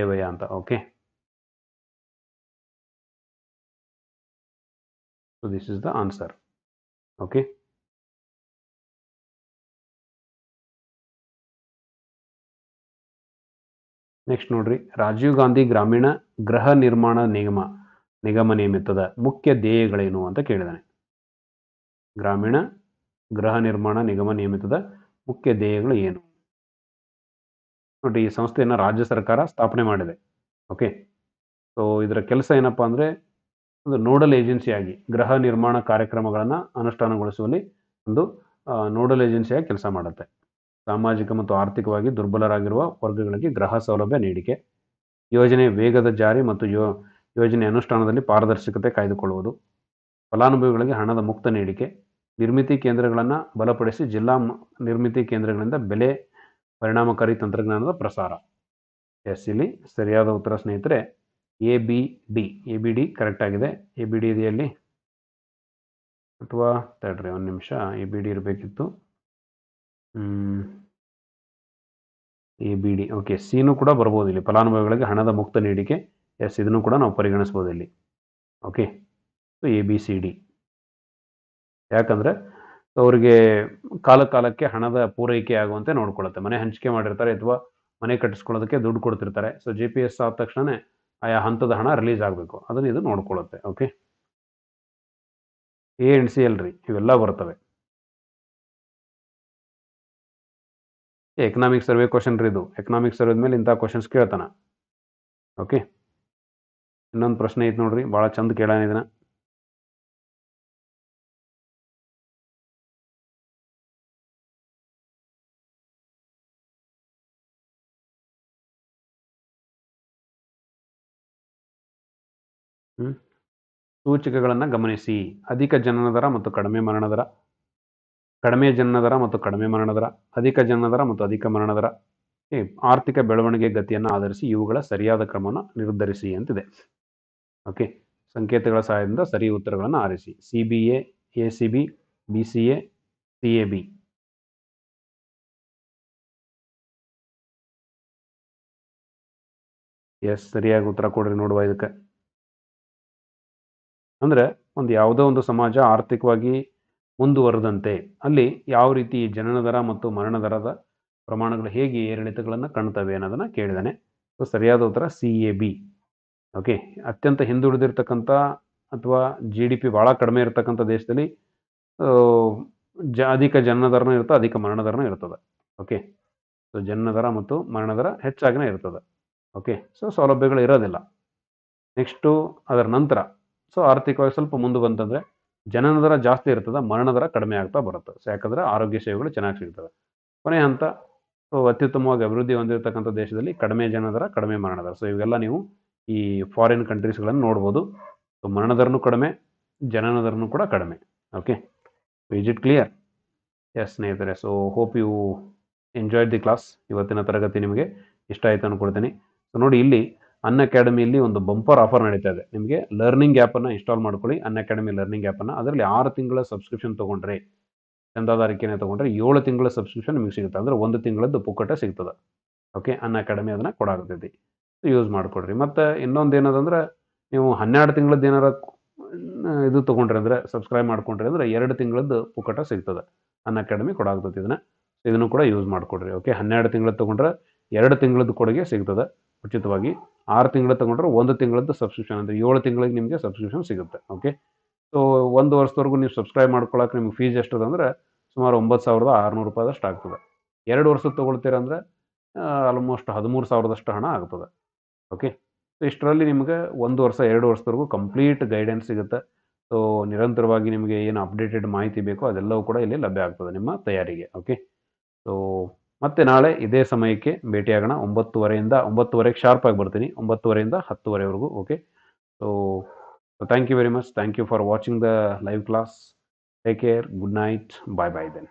ಐವಯ ಅಂತ okay so this is the answer okay next ನೋಡ್ರಿ ರಾಜೀವ್ ಗಾಂಧಿ ಗ್ರಾಮೀಣ ಗೃಹ ನಿರ್ಮಾಣ ನಿಗಮ ನಿಗಮ ನಿಯಮಿತದ ಮುಖ್ಯ ಧ್ಯೇಯಗಳೇನು ಅಂತ ಕೇಳಿದಾನೆ ಗ್ರಾಮೀಣ ಗೃಹ ನಿರ್ಮಾಣ ನಿಗಮ ನಿಯಮಿತದ ಮುಖ್ಯ ಧ್ಯೇಯಗಳು ಏನು ನೋಡಿ ಈ ಸಂಸ್ಥೆಯನ್ನು ರಾಜ್ಯ ಸರ್ಕಾರ ಸ್ಥಾಪನೆ ಮಾಡಿದೆ ಓಕೆ ಸೊ ಇದರ ಕೆಲಸ ಏನಪ್ಪಾ ಅಂದರೆ ಒಂದು ನೋಡಲ್ ಏಜೆನ್ಸಿಯಾಗಿ ಗೃಹ ನಿರ್ಮಾಣ ಕಾರ್ಯಕ್ರಮಗಳನ್ನು ಅನುಷ್ಠಾನಗೊಳಿಸುವಲ್ಲಿ ಒಂದು ನೋಡಲ್ ಏಜೆನ್ಸಿಯಾಗಿ ಕೆಲಸ ಮಾಡುತ್ತೆ ಸಾಮಾಜಿಕ ಮತ್ತು ಆರ್ಥಿಕವಾಗಿ ದುರ್ಬಲರಾಗಿರುವ ವರ್ಗಗಳಿಗೆ ಗೃಹ ಸೌಲಭ್ಯ ನೀಡಿಕೆ ಯೋಜನೆ ವೇಗದ ಜಾರಿ ಮತ್ತು ಯೋ ಯೋಜನೆ ಅನುಷ್ಠಾನದಲ್ಲಿ ಪಾರದರ್ಶಕತೆ ಕಾಯ್ದುಕೊಳ್ಳುವುದು ಫಲಾನುಭವಿಗಳಿಗೆ ಹಣದ ಮುಕ್ತ ನೀಡಿಕೆ ನಿರ್ಮಿತಿ ಕೇಂದ್ರಗಳನ್ನು ಬಲಪಡಿಸಿ ಜಿಲ್ಲಾ ನಿರ್ಮಿತಿ ಕೇಂದ್ರಗಳಿಂದ ಬೆಲೆ ಪರಿಣಾಮಕಾರಿ ತಂತ್ರಜ್ಞಾನದ ಪ್ರಸಾರ ಎಸ್ ಇಲ್ಲಿ ಸರಿಯಾದ ಉತ್ತರ ಸ್ನೇಹಿತರೆ A B D A B D correct ಆಗಿದೆ ಎ ಬಿ ಡಿ ಇದೆಯಲ್ಲಿ ಅಥವಾ ತಡ್ರಿ ಒಂದು ನಿಮಿಷ ಎ ಬಿ ಡಿ ಇರಬೇಕಿತ್ತು ಎ ಬಿ ಡಿ ಓಕೆ ಸಿನೂ ಕೂಡ ಬರ್ಬೋದು ಇಲ್ಲಿ ಫಲಾನುಭವಿಗಳಿಗೆ ಹಣದ ಮುಕ್ತ ನೀಡಿಕೆ ಎಸ್ ಇದನ್ನು ಕೂಡ ನಾವು ಪರಿಗಣಿಸ್ಬೋದು ಇಲ್ಲಿ okay A B C D ಯಾಕಂದರೆ ಅವರಿಗೆ ಕಾಲ ಕಾಲಕ್ಕೆ ಹಣದ ಪೂರೈಕೆ ಆಗುವಂತೆ ನೋಡ್ಕೊಳ್ಳುತ್ತೆ ಮನೆ ಹಂಚಿಕೆ ಮಾಡಿರ್ತಾರೆ ಅಥವಾ ಮನೆ ಕಟ್ಟಿಸ್ಕೊಳ್ಳೋದಕ್ಕೆ ದುಡ್ಡು ಕೊಡ್ತಿರ್ತಾರೆ ಸೊ ಜಿ ಪಿ ಎಸ್ ಆದ ತಕ್ಷಣ ಆಯಾ ಹಂತದ ಹಣ ರಿಲೀಸ್ ಆಗಬೇಕು ಅದನ್ನು ಇದು ನೋಡ್ಕೊಳ್ಳುತ್ತೆ okay A N C L ರೀ ಇವೆಲ್ಲ ಬರ್ತವೆ ಎಕನಾಮಿಕ್ ಸರ್ವೆ ಕ್ವಶನ್ ರೀ ಇದು ಎಕನಾಮಿಕ್ ಸರ್ವೆ ಮೇಲೆ ಇಂಥ ಕ್ವಶನ್ಸ್ ಕೇಳ್ತಾನೆ ಓಕೆ ಇನ್ನೊಂದು ಪ್ರಶ್ನೆ ಐತೆ ನೋಡ್ರಿ ಭಾಳ ಚಂದ ಕೇಳೋಣ ಇದನ್ನ ಸೂಚಕಗಳನ್ನು ಗಮನಿಸಿ ಅಧಿಕ ಜನನ ದರ ಮತ್ತು ಕಡಿಮೆ ಮರಣ ದರ ಕಡಿಮೆ ದರ ಮತ್ತು ಕಡಿಮೆ ಮರಣ ದರ ಅಧಿಕ ದರ ಮತ್ತು ಅಧಿಕ ಮರಣ ಮರಣದರ ಆರ್ಥಿಕ ಬೆಳವಣಿಗೆ ಗತಿಯನ್ನು ಆಧರಿಸಿ ಇವುಗಳ ಸರಿಯಾದ ಕ್ರಮವನ್ನು ನಿರ್ಧರಿಸಿ ಅಂತಿದೆ ಓಕೆ ಸಂಕೇತಗಳ ಸಹಾಯದಿಂದ ಸರಿ ಉತ್ತರಗಳನ್ನು ಆರಿಸಿ C B A A C B B C A C A B yes ಸರಿಯಾಗಿ ಉತ್ತರ ಕೊಡ್ರಿ ನೋಡುವ ಇದಕ್ಕೆ ಅಂದರೆ ಒಂದು ಯಾವುದೋ ಒಂದು ಸಮಾಜ ಆರ್ಥಿಕವಾಗಿ ಮುಂದುವರೆದಂತೆ ಅಲ್ಲಿ ಯಾವ ರೀತಿ ಜನನ ದರ ಮತ್ತು ಮರಣ ದರದ ಪ್ರಮಾಣಗಳು ಹೇಗೆ ಏರಿಳಿತಗಳನ್ನು ಕಾಣ್ತವೆ ಅನ್ನೋದನ್ನು ಕೇಳಿದಾನೆ ಸೊ ಸರಿಯಾದ ಉತ್ತರ ಸಿ ಎ ಬಿ ಓಕೆ ಅತ್ಯಂತ ಹಿಂದುಳಿದಿರ್ತಕ್ಕಂಥ ಅಥವಾ ಜಿ ಡಿ ಪಿ ಭಾಳ ಕಡಿಮೆ ಇರತಕ್ಕಂಥ ದೇಶದಲ್ಲಿ ಜ ಅಧಿಕ ಜನನ ದರನೂ ಇರ್ತದೆ ಅಧಿಕ ಮರಣ ಇರ್ತದೆ ಓಕೆ ಸೊ ಜನನ ದರ ಮತ್ತು ಮರಣ ದರ ಹೆಚ್ಚಾಗಿನೇ ಇರ್ತದೆ ಓಕೆ ಸೊ ಸೌಲಭ್ಯಗಳು ಇರೋದಿಲ್ಲ ನೆಕ್ಸ್ಟು ಅದರ ನಂತರ ಸೊ ಆರ್ಥಿಕವಾಗಿ ಸ್ವಲ್ಪ ಮುಂದೆ ಬಂತಂದರೆ ಜನನ ದರ ಜಾಸ್ತಿ ಇರ್ತದೆ ಮರಣ ದರ ಕಡಿಮೆ ಆಗ್ತಾ ಬರುತ್ತೆ ಸೊ ಯಾಕಂದರೆ ಆರೋಗ್ಯ ಸೇವೆಗಳು ಚೆನ್ನಾಗಿ ಸಿಗ್ತವೆ ಕೊನೆ ಹಂತ ಸೊ ಅತ್ಯುತ್ತಮವಾಗಿ ಅಭಿವೃದ್ಧಿ ಹೊಂದಿರತಕ್ಕಂಥ ದೇಶದಲ್ಲಿ ಕಡಿಮೆ ಜನ ದರ ಕಡಿಮೆ ಮರಣ ದರ ಸೊ ಇವೆಲ್ಲ ನೀವು ಈ ಫಾರಿನ್ ಕಂಟ್ರೀಸ್ಗಳನ್ನು ನೋಡ್ಬೋದು ಸೊ ಮರಣ ದರನೂ ಕಡಿಮೆ ಜನನ ದರನೂ ಕೂಡ ಕಡಿಮೆ okay is it clear yes ಸ್ನೇಹಿತರೆ so hope you enjoyed the class ಇವತ್ತಿನ ತರಗತಿ ನಿಮಗೆ ಇಷ್ಟ ಆಯಿತು ಅಂದ್ಕೊಡ್ತೀನಿ ಸೊ ನೋಡಿ ಇಲ್ಲಿ ಅನ್ ಅಕಾಡೆಮಿಯಲ್ಲಿ ಒಂದು ಬಂಪರ್ ಆಫರ್ ನಡೀತಾ ಇದೆ ನಿಮಗೆ ಲರ್ನಿಂಗ್ ಆ್ಯಪನ್ನು ಇನ್ಸ್ಟಾಲ್ ಮಾಡ್ಕೊಳ್ಳಿ ಅನ್ ಅಕಾಡೆಮಿ ಲರ್ನಿಂಗ್ ಆ್ಯಪನ್ನು ಅದರಲ್ಲಿ ಆರು ತಿಂಗಳ ಸಬ್ಸ್ಕ್ರಿಪ್ಷನ್ ತೊಗೊಂಡ್ರೆ ಚಂದಾದಾರಿಕೆನೇ ತೊಗೊಂಡ್ರೆ ಏಳು ತಿಂಗಳ ಸಬ್ಸ್ಕ್ರಿಪ್ಷನ್ ನಿಮಗೆ ಸಿಗುತ್ತೆ ಅಂದರೆ ಒಂದು ತಿಂಗಳದ್ದು ಪುಕ್ಕಟ ಸಿಗ್ತದೆ ಓಕೆ ಅನ್ ಅಕಾಡೆಮಿ ಅದನ್ನು ಕೊಡಾಕತ್ತೈತಿ ಯೂಸ್ ಮಾಡ್ಕೊಡ್ರಿ ಮತ್ತು ಇನ್ನೊಂದು ಏನದಂದ್ರೆ ನೀವು ಹನ್ನೆರಡು ತಿಂಗಳದ್ದು ಏನಾರ ಇದು ತೊಗೊಂಡ್ರಿ ಅಂದರೆ ಸಬ್ಸ್ಕ್ರೈಬ್ ಮಾಡ್ಕೊಂಡ್ರಿ ಅಂದರೆ ಎರಡು ತಿಂಗಳದ್ದು ಪುಕ್ಕಟ ಸಿಗ್ತದೆ ಅನ್ ಅಕಾಡೆಮಿ ಕೊಡಾಗ್ತೈತಿ ಇದನ್ನು ಇದನ್ನು ಕೂಡ ಯೂಸ್ ಮಾಡಿಕೊಡ್ರಿ ಓಕೆ ಹನ್ನೆರಡು ತಿಂಗಳದ್ದು ತೊಗೊಂಡ್ರೆ ಎರಡು ತಿಂಗಳದ್ದು ಕೊಡುಗೆ ಸಿಗ್ತದೆ ಉಚಿತವಾಗಿ ಆರು ತಿಂಗಳು ತಗೊಂಡ್ರೆ ಒಂದು ತಿಂಗಳದ್ದು ಸಬ್ಸ್ಕ್ರಿಪ್ಷನ್ ಅಂದರೆ ಏಳು ತಿಂಗಳಿಗೆ ನಿಮಗೆ ಸಬ್ಸ್ಕ್ರಿಪ್ಷನ್ ಸಿಗುತ್ತೆ ಓಕೆ ಸೊ ಒಂದು ವರ್ಷದವರೆಗೂ ನೀವು ಸಬ್ಸ್ಕ್ರೈಬ್ ಮಾಡ್ಕೊಳ್ಳೋಕೆ ನಿಮ್ಗೆ ಫೀಸ್ ಎಷ್ಟು ಅಂದರೆ ಸುಮಾರು ಒಂಬತ್ತು ಸಾವಿರದ ಆರುನೂರು ರೂಪಾಯಿದಷ್ಟು ಆಗ್ತದೆ ಎರಡು ವರ್ಷದ ತೊಗೊಳ್ತೀರಂದ್ರೆ ಆಲ್ಮೋಸ್ಟ್ ಹದಿಮೂರು ಸಾವಿರದಷ್ಟು ಹಣ ಆಗ್ತದೆ ಓಕೆ ಸೊ ಇಷ್ಟರಲ್ಲಿ ನಿಮಗೆ ಒಂದು ವರ್ಷ ಎರಡು ವರ್ಷದವರೆಗೂ ಕಂಪ್ಲೀಟ್ ಗೈಡೆನ್ಸ್ ಸಿಗುತ್ತೆ ಸೊ ನಿರಂತರವಾಗಿ ನಿಮಗೆ ಏನು ಅಪ್ಡೇಟೆಡ್ ಮಾಹಿತಿ ಬೇಕೋ ಅದೆಲ್ಲವೂ ಕೂಡ ಇಲ್ಲಿ ಲಭ್ಯ ಆಗ್ತದೆ ನಿಮ್ಮ ತಯಾರಿಗೆ ಓಕೆ ಸೊ ಮತ್ತೆ ನಾಳೆ ಇದೇ ಸಮಯಕ್ಕೆ ಭೇಟಿಯಾಗೋಣ ಒಂಬತ್ತುವರೆಯಿಂದ ಒಂಬತ್ತುವರೆಗೆ ಶಾರ್ಪ್ ಆಗಿ ಬರ್ತೀನಿ ಒಂಬತ್ತುವರೆಯಿಂದ ಹತ್ತುವರೆವರೆಗೂ okay so thank you very much thank you for watching the live class take care good night bye bye then